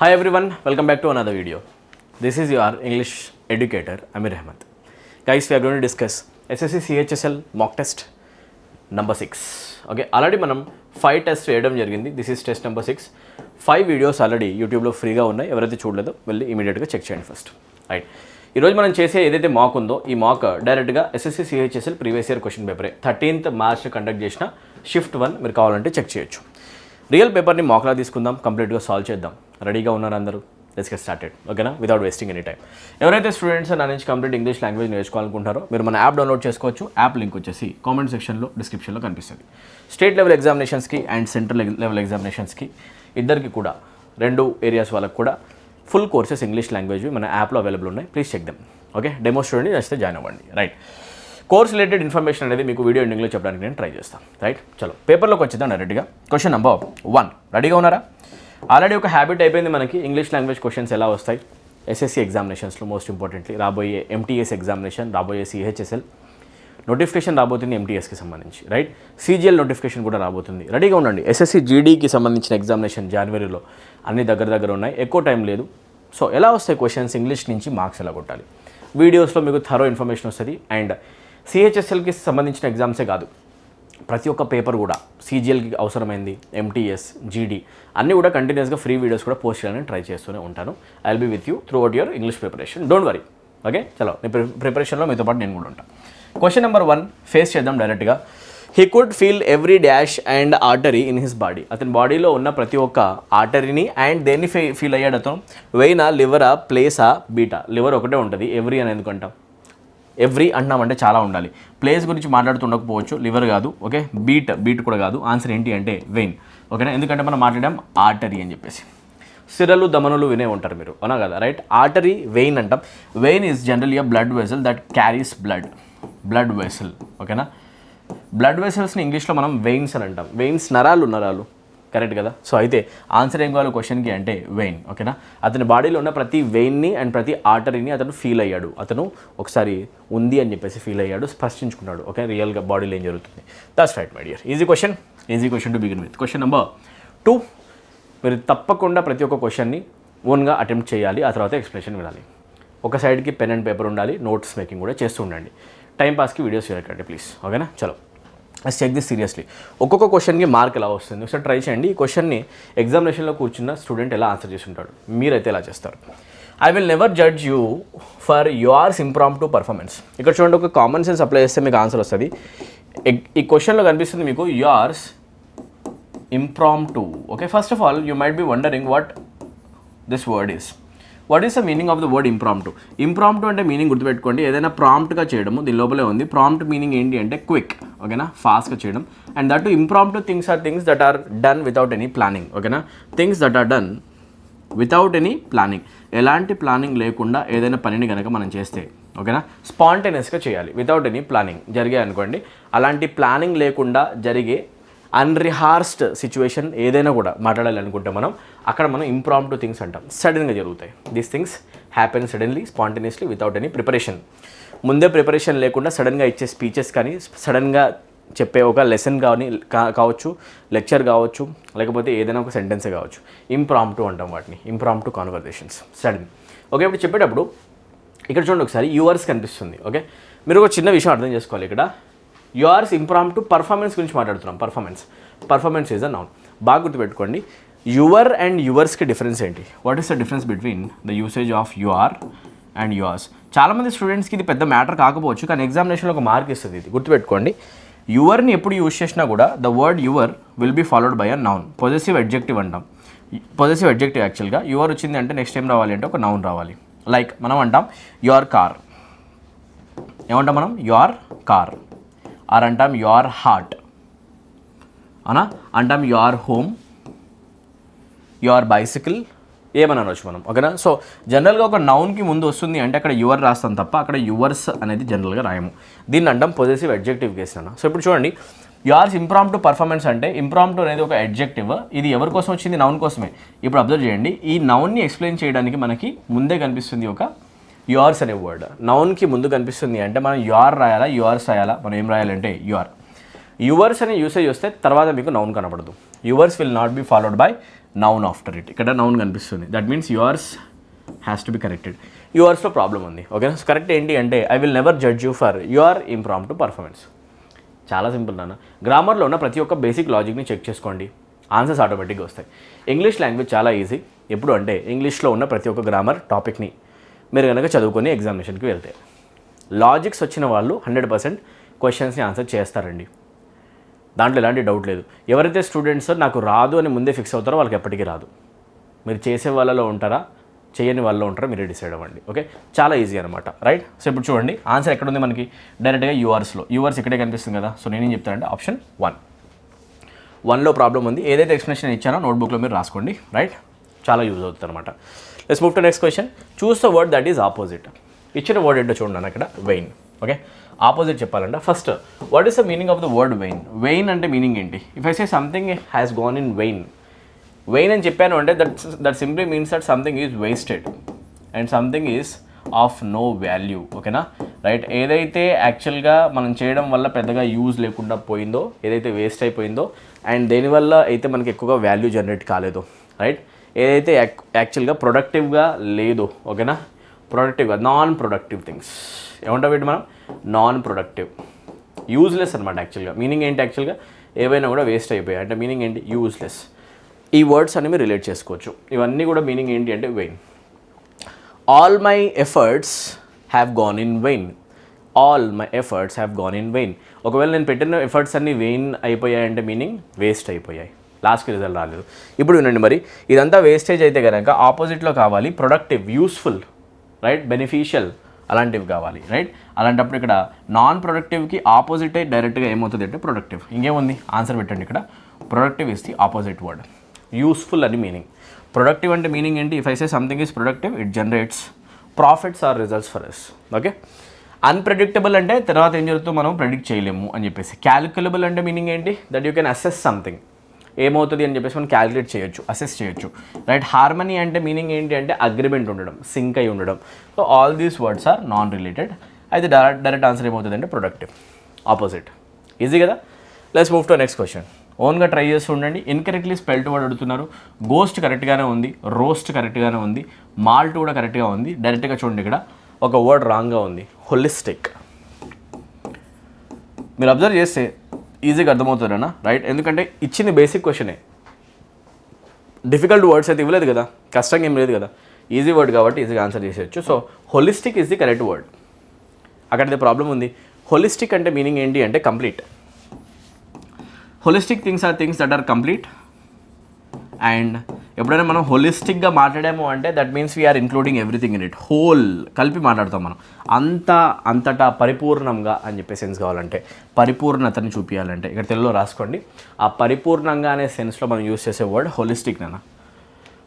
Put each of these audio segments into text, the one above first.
Hi everyone welcome back to another video this is your English educator Aamir Ahmed guys we are are going to discuss SSC CHSL mock test number okay already మనం five test వేయడం జరిగింది this is test number six five videos already యూట్యూబ్లో ఫ్రీగా ఉన్నాయి ఎవరైతే చూడలేదో వెళ్ళి ఇమీడియట్గా check చేయండి ఫస్ట్ రైట్ ఈరోజు మనం చేసే ఏదైతే మాక్ ఉందో ఈ మాక్ డైరెక్ట్గా SSC CHSL previous year question పేపరే థర్టీన్త్ మార్చ్ కండక్ట్ చేసిన షిఫ్ట్ వన్ మీరు కావాలంటే చెక్ చేయొచ్చు రియల్ పేపర్ని మాక్లా తీసుకుందాం కంప్లీట్గా సాల్వ్ చేద్దాం రెడీగా ఉన్నారు అందరూ లెట్స్ గెట్ స్టార్టెడ్ ఓకేనా విదౌట్ వేస్టింగ్ ఎనీ టైం ఎవరైతే స్టూడెంట్స్ నా నుంచి కంప్లీట్ ఇంగ్లీష్ లాంగ్వేజ్ నేర్చుకోవాలనుకుంటారో మీరు మన యాప్ డౌన్లోడ్ చేసుకోవచ్చు యాప్ లింక్ వచ్చేసి కామెంట్ సెక్షన్లో డిస్క్రిప్షన్లో కనిపిస్తుంది స్టేట్ లెవెల్ ఎగ్జామినేషన్స్కి అండ్ సెంట్రల్ లెవెల్ ఎగ్జామినేషన్స్కి ఇద్దరికి కూడా రెండు ఏరియాస్ వాళ్ళకి కూడా ఫుల్ కోర్సెస్ ఇంగ్లీష్ లాంగ్వేజ్ మన యాప్లో అవైలబుల్ ఉన్నాయి please check them okay demo student నచ్చితే జాయిన్ అవ్వండి రైట్ కోర్స్ రిలేటెడ్ ఇన్ఫర్మేషన్ అనేది మీకు వీడియో ఎండింగ్లో చెప్పడానికి నేను ట్రై చేస్తాను రైట్ చలో పేపర్లోకి వచ్చిద్దాం డైరెక్ట్గా క్వశ్చన్ నెంబర్ వన్ రెడీగా ఉన్నారా ఆల్రెడీ ఒక హ్యాబిట్ అయిపోయింది మనకి ఇంగ్లీష్ లాంగ్వేజ్ క్వశ్చన్స్ ఎలా వస్తాయి ఎస్ఎస్సీ ఎగ్జామినేషన్స్లో మోస్ట్ ఇంపార్టెంట్లీ రాబోయే ఎంటీఎస్ ఎగ్జామినేషన్ రాబోయే సిహెచ్ఎస్ఎల్ నోటిఫికేషన్ రాబోతుంది ఎంటీఎస్కి సంబంధించి రైట్ సీజీఎల్ నోటిఫికేషన్ కూడా రాబోతుంది రెడీగా ఉండండి ఎస్ఎస్సీ జీడీకి సంబంధించిన ఎగ్జామినేషన్ జనవరిలో అన్ని దగ్గర దగ్గర ఉన్నాయి ఎక్కువ టైం లేదు సో ఎలా వస్తాయి క్వశ్చన్స్ ఇంగ్లీష్ నుంచి మార్క్స్ ఎలా కొట్టాలి వీడియోస్లో మీకు థరో ఇన్ఫర్మేషన్ వస్తుంది అండ్ సిహెచ్ఎస్ఎల్కి సంబంధించిన ఎగ్జామ్సే కాదు ప్రతి ఒక్క పేపర్ కూడా సీజీఎల్కి అవసరమైంది ఎంటీఎస్ జీడీ అన్నీ కూడా కంటిన్యూస్గా ఫ్రీ వీడియోస్ కూడా పోస్ట్ చేయాలని ట్రై చేస్తూనే ఉంటాను I will be with you throughout your English preparation don't worry okay చలో ప్రి ప్రిపరేషన్లో మీతో పాటు నేను కూడా ఉంటాను క్వశ్చన్ నెంబర్ వన్ ఫేస్ చేద్దాం డైరెక్ట్గా he could feel every dash and artery in his body అతని బాడీలో ఉన్న ప్రతి ఒక్క ఆర్టరీని అండ్ దేన్ని ఫీల్ అయ్యాడు అతను వెయినా లివరా ప్లేసా బీటా లివర్ ఒకటే ఉంటుంది ఎవ్రీ అని ఎందుకంటాం ఎవ్రీ అంటున్నామంటే చాలా ఉండాలి ప్లేస్ గురించి మాట్లాడుతుండకపోవచ్చు లివర్ కాదు ఓకే బీట్ బీట్ కూడా కాదు ఆన్సర్ ఏంటి అంటే వెయిన్ ఓకేనా ఎందుకంటే మనం మాట్లాడాం ఆర్టరీ అని చెప్పేసి సిరలు దమనులు వినే ఉంటారు మీరు అవునా కదా రైట్ ఆర్టరీ వెయిన్ అంటాం vein is generally a blood vessel that carries blood blood vessel ఓకేనా బ్లడ్ వెసల్స్ని ఇంగ్లీష్లో మనం వెయిన్స్ అని అంటాం వెయిన్స్ నరాలు నరాలు కరెక్ట్ కదా సో అయితే ఆన్సర్ ఏం కావాలి క్వశ్చన్కి అంటే వెయిన్ ఓకేనా అతని బాడీలో ఉన్న ప్రతి వెయిన్ని అండ్ ప్రతి ఆర్టరీని అతను ఫీల్ అయ్యాడు అతను ఒకసారి ఉంది అని చెప్పేసి ఫీల్ అయ్యాడు స్పష్టించుకున్నాడు ఓకే రియల్గా బాడీలో ఏం జరుగుతుంది that's right my dear easy question easy question to begin with question number two మీరు తప్పకుండా ప్రతి ఒక్క క్వశ్చన్ని ఓన్గా అటెంప్ట్ చేయాలి ఆ తర్వాత ఎక్స్ప్లెనేషన్ వినాలి ఒక సైడ్కి పెన్ అండ్ పేపర్ ఉండాలి నోట్స్ మేకింగ్ కూడా చేస్తూ ఉండండి టైం పాస్కి వీడియోస్ చేయకండి ప్లీజ్ ఓకేనా చలో లెట్స్ చెక్ దిస్ సీరియస్లీ ఒక్కొక్క క్వశ్చన్కి మార్క్ ఎలా వస్తుంది ఒకసారి ట్రై చేయండి ఈ క్వశ్చన్ని ఎగ్జామినేషన్లో కూర్చున్న స్టూడెంట్ ఎలా ఆన్సర్ చేసి ఉంటాడు మీరైతే ఎలా చేస్తారు I will never judge you for yours impromptu performance ఇక్కడ చూడండి ఒక కామన్ సెన్స్ అప్లై చేస్తే మీకు ఆన్సర్ వస్తుంది ఈ క్వశ్చన్లో కనిపిస్తుంది మీకు yours impromptu okay first of all you might be wondering what this word is what is the meaning of the word impromptu impromptu అంటే మీనింగ్ గుర్తుపెట్టుకోండి ఏదైనా ప్రాంప్ట్గా చేయడము దీని లోపలే ఉంది ప్రాంప్ట్ మీనింగ్ ఏంటి అంటే క్విక్ ఓకేనా ఫాస్ట్గా చేయడం and that impromptu things are things that are done without any planning ఓకేనా things that are done without any planning ఎలాంటి ప్లానింగ్ లేకుండా ఏదైనా పనిని కనుక మనం చేస్తే ఓకేనా స్పాంటేనియస్గా చేయాలి వితౌట్ ఎనీ ప్లానింగ్ జరిగే అనుకోండి అలాంటి ప్లానింగ్ లేకుండా జరిగే అన్రిహార్స్డ్ సిచ్యువేషన్ ఏదైనా కూడా మాట్లాడాలి అనుకుంటే మనం అక్కడ మనం ఇంప్రామ్ టు థింగ్స్ అంటాం సడన్గా జరుగుతాయి these things happen suddenly spontaneously without any preparation ముందే ప్రిపరేషన్ లేకుండా సడన్గా ఇచ్చే స్పీచెస్ కానీ సడన్గా చెప్పే ఒక లెసన్ కానీ కావచ్చు లెక్చర్ కావచ్చు లేకపోతే ఏదైనా ఒక సెంటెన్స్ కావచ్చు ఇంప్రామ్ టు అంటాం వాటిని టు కాన్వర్జేషన్స్ సడన్ ఓకే ఇప్పుడు చెప్పేటప్పుడు ఇక్కడ చూడండి ఒకసారి యూవర్స్ కనిపిస్తుంది ఓకే మీరు ఒక చిన్న విషయం అర్థం చేసుకోవాలి ఇక్కడ యూఆర్స్ ఇంప్రామ్ టు పర్ఫార్మెన్స్ గురించి మాట్లాడుతున్నాం performance performance is a noun బాగా గుర్తుపెట్టుకోండి యువర్ అండ్ యువర్స్కి డిఫరెన్స్ ఏంటి what is the difference between the usage of your and yours చాలామంది స్టూడెంట్స్కి ఇది పెద్ద మ్యాటర్ కాకపోవచ్చు కానీ ఎగ్జామినేషన్లో ఒక మార్క్ ఇస్తుంది ఇది గుర్తుపెట్టుకోండి యువర్ని ఎప్పుడు యూజ్ చేసినా కూడా the word your will be followed by a noun positive adjective అంటాం పొజిటివ్ అడ్జెక్టివ్ యాక్చువల్గా యువర్ వచ్చింది అంటే నెక్స్ట్ టైం రావాలి అంటే ఒక నౌన్ రావాలి లైక్ మనం అంటాం యువర్ కార్ ఏమంటాం మనం యువర్ కార్ ఆర్ అంటాం యువర్ హార్ట్ అనా అంటాం యువర్ హోమ్ యువర్ బైసికల్ ఏమని అనవచ్చు మనం ఓకేనా సో జనరల్గా ఒక నౌన్కి ముందు వస్తుంది అంటే అక్కడ యువర్ రాస్తాం తప్ప అక్కడ యువర్స్ అనేది జనరల్గా రాయము దీన్ని అంటాం పొజెసివ్ అడ్జెక్టివ్ కేసు అన్న సో ఇప్పుడు చూడండి యువర్స్ టు పర్ఫార్మెన్స్ అంటే టు అనేది ఒక అడ్జెక్టివ్ ఇది ఎవరి కోసం వచ్చింది నౌన్ కోసమే ఇప్పుడు అబ్జర్వ్ చేయండి ఈ నౌన్ని ఎక్స్ప్లెయిన్ చేయడానికి మనకి ముందే కనిపిస్తుంది ఒక యుఆర్స్ అనే వర్డ్ నౌన్కి ముందు కనిపిస్తుంది అంటే మనం యుఆర్ రాయాలా యుఆర్స్ రాయాలా మనం ఏం రాయాలంటే యువర్ యువర్స్ అనే యూసేజ్ వస్తే తర్వాత మీకు నౌన్ కనపడదు yours will not be followed by noun after it ఇక్కడ నౌన్ కనిపిస్తుంది that means yours has to be corrected యువర్స్లో ప్రాబ్లం ఉంది ఓకే కరెక్ట్ ఏంటి అంటే I will never judge you for your impromptu performance చాలా simple నాన్న గ్రామర్లో ఉన్న ప్రతి ఒక్క బేసిక్ లాజిక్ని చెక్ చేసుకోండి ఆన్సర్స్ ఆటోమేటిక్గా వస్తాయి ఇంగ్లీష్ లాంగ్వేజ్ చాలా ఈజీ ఎప్పుడు అంటే ఇంగ్లీష్లో ఉన్న ప్రతి ఒక్క గ్రామర్ టాపిక్ని మీరు కనుక చదువుకొని ఎగ్జామినేషన్కి వెళ్తే లాజిక్స్ వచ్చిన వాళ్ళు హండ్రెడ్ పర్సెంట్ క్వశ్చన్స్ని ఆన్సర్ చేస్తారండి దాంట్లో ఎలాంటి డౌట్ లేదు ఎవరైతే స్టూడెంట్స్ నాకు రాదు అని ముందే ఫిక్స్ అవుతారో వాళ్ళకి ఎప్పటికీ రాదు మీరు చేసే వాళ్ళలో ఉంటారా చేయని వాళ్ళలో ఉంటారా మీరే డిసైడ్ అవ్వండి ఓకే చాలా ఈజీ అనమాట రైట్ సో ఇప్పుడు చూడండి ఆన్సర్ ఎక్కడ ఉంది మనకి డైరెక్ట్గా యూఆర్స్లో యూఆర్స్ ఇక్కడే కనిపిస్తుంది కదా సో నేనేం చెప్తానంటే ఆప్షన్ వన్ వన్లో ప్రాబ్లం ఉంది ఏదైతే ఎక్స్ప్లెనేషన్ ఇచ్చానో నోట్బుక్లో మీరు రాసుకోండి రైట్ చాలా యూజ్ అవుతుంది అనమాట let's move to next question choose the word that is opposite ఇచ్చిన వర్డ్ ఏంటో చూడండి అక్కడ వెయిన్ ఓకే ఆపోజిట్ చెప్పాలంటే first what is the meaning of the word vain vain అంటే మీనింగ్ ఏంటి if I say something has gone in vain vain అని చెప్పాను అంటే that that simply means that something is wasted and something is of no value ఓకేనా right ఏదైతే యాక్చువల్గా మనం చేయడం వల్ల పెద్దగా యూజ్ లేకుండా పోయిందో ఏదైతే వేస్ట్ అయిపోయిందో అండ్ దేనివల్ల అయితే మనకి ఎక్కువగా వాల్యూ జనరేట్ కాలేదో రైట్ ఏదైతే యాక్చువల్గా ప్రొడక్టివ్గా లేదు ఓకేనా ప్రొడక్టివ్గా నాన్ ప్రొడక్టివ్ థింగ్స్ ఏమంటావు ఏంటి మనం నాన్ ప్రొడక్టివ్ యూజ్లెస్ అనమాట యాక్చువల్గా మీనింగ్ ఏంటి యాక్చువల్గా ఏవైనా కూడా వేస్ట్ అయిపోయాయి అంటే మీనింగ్ ఏంటి యూజ్లెస్ ఈ వర్డ్స్ అన్ని మీరు రిలేట్ చేసుకోవచ్చు ఇవన్నీ కూడా మీనింగ్ ఏంటి అంటే vain all my efforts have gone in vain all my efforts have gone in vain ఒకవేళ నేను పెట్టిన ఎఫర్ట్స్ అన్నీ వెయిన్ అయిపోయాయి అంటే మీనింగ్ వేస్ట్ అయిపోయాయి లాస్ట్కి రిజల్ట్ రాలేదు ఇప్పుడు వినండి మరి ఇదంతా వేస్టేజ్ అయితే కనుక ఆపోజిట్లో కావాలి ప్రొడక్టివ్ యూస్ఫుల్ రైట్ బెనిఫిషియల్ అలాంటివి కావాలి రైట్ అలాంటప్పుడు ఇక్కడ నాన్ ప్రొడక్టివ్కి ఆపోజిట్ డైరెక్ట్గా ఏమవుతుంది అంటే ప్రొడక్టివ్ ఇంకేముంది ఆన్సర్ పెట్టండి ఇక్కడ productive is the opposite word useful అని మీనింగ్ ప్రొడక్టివ్ అంటే మీనింగ్ ఏంటి if I say something is productive it generates profits or results for us okay unpredictable అంటే తర్వాత ఏం జరుగుతుందో మనం ప్రెడిక్ట్ చేయలేము అని చెప్పేసి క్యాలిక్యులబుల్ అంటే మీనింగ్ ఏంటి that you can assess something ఏమవుతుంది అని చెప్పేసి మనం క్యాలిక్యులేట్ చేయొచ్చు అసెస్ చేయొచ్చు రైట్ హార్మనీ అంటే మీనింగ్ ఏంటి అంటే అగ్రిమెంట్ ఉండడం సింక్ అయి ఉండడం so all these words are non related అయితే డైరెక్ట్ డైరెక్ట్ ఆన్సర్ ఏమవుతుంది అంటే ప్రొడక్టివ్ ఆపోజిట్ ఈజీ కదా let's move to next question ఓన్గా ట్రై చేస్తూ ఉండండి ఇన్కరెక్ట్లీ స్పెల్ట్ వర్డ్ అడుగుతున్నారు గోస్ట్ కరెక్ట్గానే ఉంది రోస్ట్ కరెక్ట్గానే ఉంది మాల్ట్ కూడా కరెక్ట్గా ఉంది డైరెక్ట్గా చూడండి ఇక్కడ ఒక వర్డ్ రాంగ్గా ఉంది హోలిస్టిక్ మీరు అబ్జర్వ్ చేస్తే ఈజీగా అర్థమవుతుందన్నా రైట్ ఎందుకంటే ఇచ్చింది బేసిక్ క్వశ్చనే డిఫికల్ట్ వర్డ్స్ అయితే ఇవ్వలేదు కదా కష్టంగా ఏం లేదు కదా ఈజీ వర్డ్ కాబట్టి ఈజీగా ఆన్సర్ చేసేయచ్చు so holistic is the correct word అక్కడ ప్రాబ్లం ఉంది హోలిస్టిక్ అంటే మీనింగ్ ఏంటి అంటే complete holistic things are things that are complete and ఎప్పుడైనా మనం హోలిస్టిక్గా మాట్లాడాము అంటే that means we are including everything in it whole కలిపి మాట్లాడతాం మనం అంత అంతటా పరిపూర్ణంగా అని చెప్పి సెన్స్ కావాలంటే పరిపూర్ణతని చూపించాలంటే ఇక్కడ తెలుగులో రాసుకోండి ఆ పరిపూర్ణంగా అనే సెన్స్లో మనం యూస్ చేసే వర్డ్ హోలిస్టిక్ నానా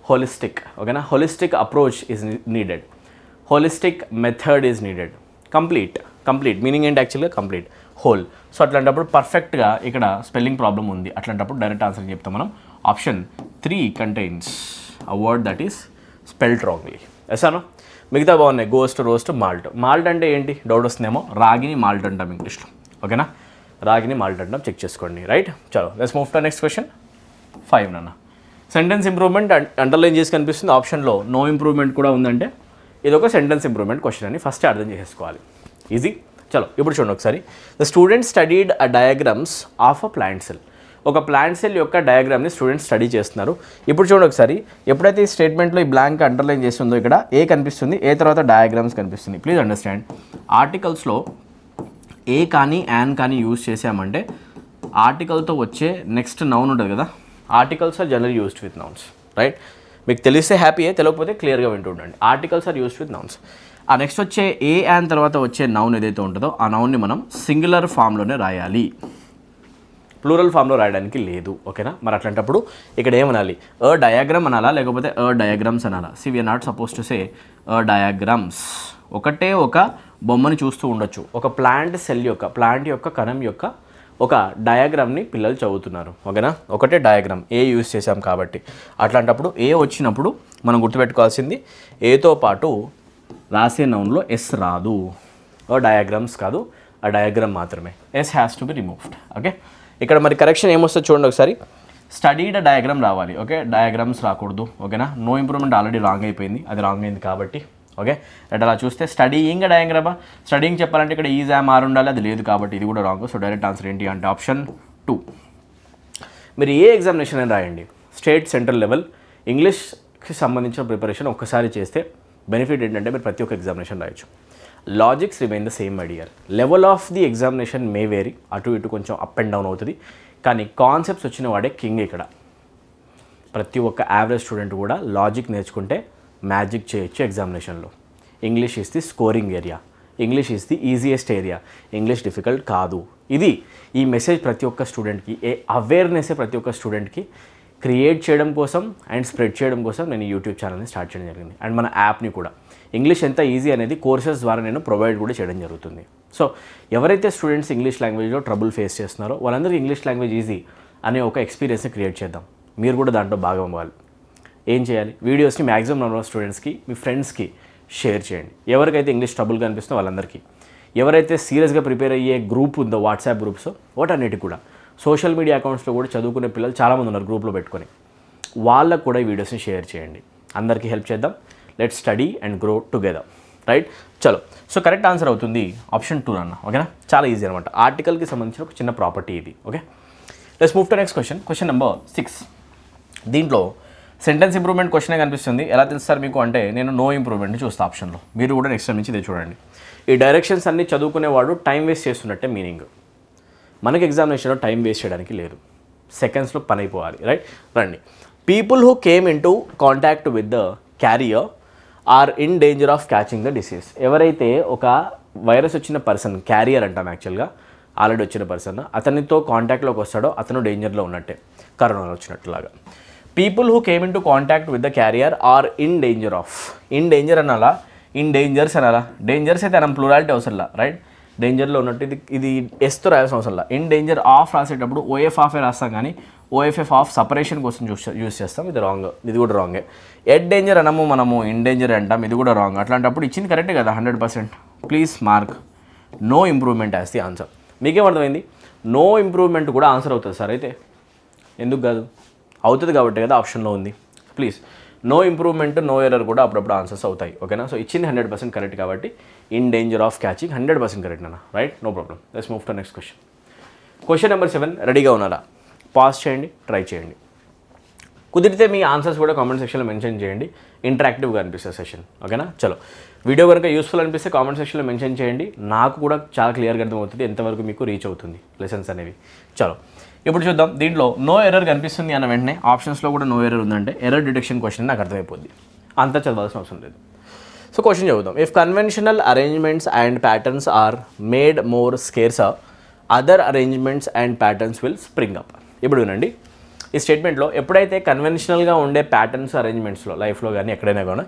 హోలిస్టిక్ ఓకేనా holistic approach is needed holistic method is needed complete complete meaning ఏంటి యాక్చువల్గా కంప్లీట్ హోల్ సో అట్లాంటప్పుడు పర్ఫెక్ట్గా ఇక్కడ స్పెల్లింగ్ ప్రాబ్లం ఉంది అట్లాంటప్పుడు డైరెక్ట్ ఆన్సర్ చెప్తాం మనం option three contains a word that is spelled wrongly ఎసాను మిగతా బాగున్నాయి గోస్ట్ రోస్ట్ మాల్ట్ మాల్ట్ అంటే ఏంటి డౌట్ వస్తుందేమో రాగిని మాల్ట్ అంటాం ఇంగ్లీష్లో ఓకేనా రాగిని మాల్ట్ అంటాం చెక్ చేసుకోండి రైట్ చలో let's move to next question five నాన్న సెంటెన్స్ ఇంప్రూవ్మెంట్ అండర్లైన్ చేసి కనిపిస్తుంది ఆప్షన్లో నో ఇంప్రూవ్మెంట్ కూడా ఉందంటే ఇది ఒక సెంటెన్స్ ఇంప్రూవ్మెంట్ క్వశ్చన్ అని ఫస్ట్ అర్థం చేసుకోవాలి ఈజీ చలో ఇప్పుడు చూడండి ఒకసారి the student studied a diagrams of a plant cell ఒక ప్లాంట్ సెల్ యొక్క డయాగ్రామ్ని స్టూడెంట్స్ స్టడీ చేస్తున్నారు ఇప్పుడు చూడండి ఒకసారి ఎప్పుడైతే ఈ స్టేట్మెంట్లో ఈ బ్లాంక్ అండర్లైన్ చేస్తుందో ఇక్కడ ఏ కనిపిస్తుంది ఏ తర్వాత డయాగ్రామ్స్ కనిపిస్తుంది ప్లీజ్ అండర్స్టాండ్ ఆర్టికల్స్లో ఏ కానీ యాన్ కానీ యూజ్ చేసామంటే ఆర్టికల్తో వచ్చే నెక్స్ట్ నౌన్ ఉంటుంది కదా articles are general used with nouns right మీకు తెలిస్తే హ్యాపీయే తెలియకపోతే క్లియర్గా వింటూ ఉండండి articles are used with nouns ఆ నెక్స్ట్ వచ్చే ఏ యాన్ తర్వాత వచ్చే నౌన్ ఏదైతే ఉంటుందో ఆ నౌన్ని మనం సింగులర్ ఫామ్లోనే రాయాలి ప్లూరల్ ఫామ్లో రాయడానికి లేదు ఓకేనా మరి అట్లాంటప్పుడు ఇక్కడ ఏమనాలి అ డయాగ్రామ్ అనాలా లేకపోతే అ డయాగ్రామ్స్ అనాలా see we are not supposed to say a diagrams ఒకటే ఒక బొమ్మని చూస్తూ ఉండొచ్చు ఒక ప్లాంట్ సెల్ యొక్క ప్లాంట్ యొక్క కణం యొక్క ఒక డయాగ్రామ్ని పిల్లలు చదువుతున్నారు ఓకేనా ఒకటే డయాగ్రామ్ ఏ యూజ్ చేసాం కాబట్టి అట్లాంటప్పుడు ఏ వచ్చినప్పుడు మనం గుర్తుపెట్టుకోవాల్సింది ఏతో పాటు రాసే నౌన్లో ఎస్ రాదు డయాగ్రామ్స్ కాదు ఆ డయాగ్రామ్ మాత్రమే s has to be removed okay ఇక్కడ మరి కరెక్షన్ ఏమొస్తుంది చూడండి ఒకసారి స్టడీడ్ డయాగ్రామ్ రావాలి ఓకే డయాగ్రామ్స్ రాకూడదు ఓకేనా నో ఇంప్రూవ్మెంట్ ఆల్రెడీ రాంగ్ అయిపోయింది అది రాంగ్ అయింది కాబట్టి ఓకే రెడ్ అలా చూస్తే స్టడీయింగ్ డయాగ్రామా స్టడీయింగ్ చెప్పాలంటే ఇక్కడ ఈజ్ యామ్ ఆర్ ఉండాలి అది లేదు కాబట్టి ఇది కూడా రాంగ్ సో డైరెక్ట్ ఆన్సర్ ఏంటి అంటే ఆప్షన్ టూ మీరు ఏ ఎగ్జామినేషన్ అని రాయండి స్టేట్ సెంట్రల్ లెవెల్ ఇంగ్లీష్కి సంబంధించిన ప్రిపరేషన్ ఒక్కసారి చేస్తే బెనిఫిట్ ఏంటంటే మీరు ప్రతి ఒక్క ఎగ్జామినేషన్ రాయొచ్చు logics remain the same idea level of the examination may vary అటు ఇటు కొంచెం అప్ అండ్ డౌన్ అవుతుంది కానీ కాన్సెప్ట్స్ వచ్చిన వాడే కింగ్ ఇక్కడ ప్రతి ఒక్క యావరేజ్ స్టూడెంట్ కూడా లాజిక్ నేర్చుకుంటే మ్యాజిక్ చేయొచ్చు ఎగ్జామినేషన్లో English is the scoring area English is the easiest area English difficult కాదు ఇది ఈ మెసేజ్ ప్రతి ఒక్క స్టూడెంట్కి ఏ అవేర్నెస్ ప్రతి ఒక్క స్టూడెంట్కి క్రియేట్ చేయడం కోసం అండ్ స్ప్రెడ్ చేయడం కోసం నేను యూట్యూబ్ ఛానల్ని స్టార్ట్ చేయడం జరిగింది అండ్ మన యాప్ని కూడా ఇంగ్లీష్ ఎంత ఈజీ అనేది కోర్సెస్ ద్వారా నేను ప్రొవైడ్ కూడా చేయడం జరుగుతుంది సో ఎవరైతే స్టూడెంట్స్ ఇంగ్లీష్ లాంగ్వేజ్లో ట్రబుల్ ఫేస్ చేస్తున్నారో వాళ్ళందరికీ ఇంగ్లీష్ లాంగ్వేజ్ ఈజీ అనే ఒక ఎక్స్పీరియన్స్ని క్రియేట్ చేద్దాం మీరు కూడా దాంట్లో భాగం అవ్వాలి ఏం చేయాలి వీడియోస్ని మ్యాక్సిమం నెంబర్ ఆఫ్ స్టూడెంట్స్కి మీ ఫ్రెండ్స్కి షేర్ చేయండి ఎవరికైతే ఇంగ్లీష్ ట్రబుల్ కనిపిస్తుందో వాళ్ళందరికీ ఎవరైతే సీరియస్గా ప్రిపేర్ అయ్యే గ్రూప్ ఉందో వాట్సాప్ గ్రూప్స్ వాటన్నిటి కూడా సోషల్ మీడియా అకౌంట్స్లో కూడా చదువుకునే పిల్లలు చాలామంది ఉన్నారు గ్రూప్లో పెట్టుకొని వాళ్ళకు కూడా ఈ వీడియోస్ని షేర్ చేయండి అందరికీ హెల్ప్ చేద్దాం let study and grow together right చలో సో కరెక్ట్ ఆన్సర్ అవుతుంది ఆప్షన్ టూ అన్న ఓకేనా చాలా ఈజీ అనమాట ఆర్టికల్కి సంబంధించిన ఒక చిన్న ప్రాపర్టీ ఇది okay let's move to next question question number six దీంట్లో సెంటెన్స్ ఇంప్రూవ్మెంట్ క్వశ్చనే కనిపిస్తుంది ఎలా తెలుస్తారు మీకు అంటే నేను నో ఇంప్రూవ్మెంట్ని చూస్తాను ఆప్షన్లో మీరు కూడా నెక్స్ట్ టైం నుంచి ఇదే చూడండి ఈ డైరెక్షన్స్ అన్ని చదువుకునేవాడు టైం వేస్ట్ చేస్తున్నట్టే మీనింగ్ మనకి ఎగ్జామినేషన్లో టైం వేస్ట్ చేయడానికి లేదు సెకండ్స్లో పని అయిపోవాలి రైట్ రండి people who came into contact with the carrier are in danger of catching the disease ఎవరైతే ఒక వైరస్ వచ్చిన పర్సన్ క్యారియర్ అంటాం యాక్చువల్గా ఆల్రెడీ వచ్చిన పర్సన్ అతనితో కాంటాక్ట్లోకి వస్తాడో అతను డేంజర్లో ఉన్నట్టే కరోనా వచ్చినట్లాగా people who came into contact with the carrier are in danger of in danger అనాలా ఇన్ డేంజర్స్ అనాలా డేంజర్స్ అయితే అనం ప్లూరాలిటీ అవసరంలా రైట్ డేంజర్లో ఉన్నట్టు ఇది ఇది ఎస్తో రాయాల్సిన అవసరం లేదు ఇన్ డేంజర్ ఆఫ్ రాసేటప్పుడు ఓఎఫ్ ఆఫ్ రాస్తాం కానీ ఓఎఫ్ఎఫ్ ఆఫ్ సపరేషన్ కోసం చూస్ యూస్ చేస్తాం ఇది రాంగ్ ఇది కూడా రాంగే ఎడ్ డేంజర్ అనము మనము ఇన్ డేంజర్ అంటాం ఇది కూడా రాంగ్ అట్లాంటప్పుడు ఇచ్చింది కరెక్టే కదా hundred percent please mark no improvement as the answer మీకేమర్థమైంది నో ఇంప్రూవ్మెంట్ కూడా ఆన్సర్ అవుతుంది సార్ అయితే ఎందుకు కాదు అవుతుంది కాబట్టి కదా ఆప్షన్లో ఉంది please no improvement no error కూడా అప్పుడప్పుడు ఆన్సర్స్ అవుతాయి ఓకేనా సో ఇచ్చింది హండ్రెడ్ పర్సెంట్ కరెక్ట్ కాబట్టి in danger of catching 100% correct nana right no problem let's move to next question question number seven రెడీగా ఉన్నారా పాస్ చేయండి ట్రై చేయండి కుదిరితే మీ ఆన్సర్స్ కూడా కామెంట్ సెక్షన్లో మెన్షన్ చేయండి ఇంటరాక్టివ్గా అనిపిస్తుంది సెషన్ ఓకేనా చలో వీడియో కనుక యూస్ఫుల్ అనిపిస్తే కామెంట్ సెక్షన్లో మెన్షన్ చేయండి నాకు కూడా చాలా క్లియర్గా అర్థమవుతుంది ఎంతవరకు మీకు రీచ్ అవుతుంది లెసన్స్ అనేవి చలో ఇప్పుడు చూద్దాం దీంట్లో నో ఎర్రర్ కనిపిస్తుంది అన్న వెంటనే ఆప్షన్స్లో కూడా నో ఎర్రర్ ఉందంటే ఎర్రర్ డిటెక్షన్ క్వశ్చన్ నాకు అర్థమైపోద్ది అంతా చదవాల్సిన అవసరం లేదు సో క్వశ్చన్ చదువుదాం if conventional arrangements and patterns are made more scarce other arrangements and patterns will spring up ఇప్పుడు వినండి ఈ స్టేట్మెంట్లో ఎప్పుడైతే కన్వెన్షనల్గా ఉండే ప్యాటర్న్స్ అరేంజ్మెంట్స్లో లైఫ్లో కానీ ఎక్కడైనా కానీ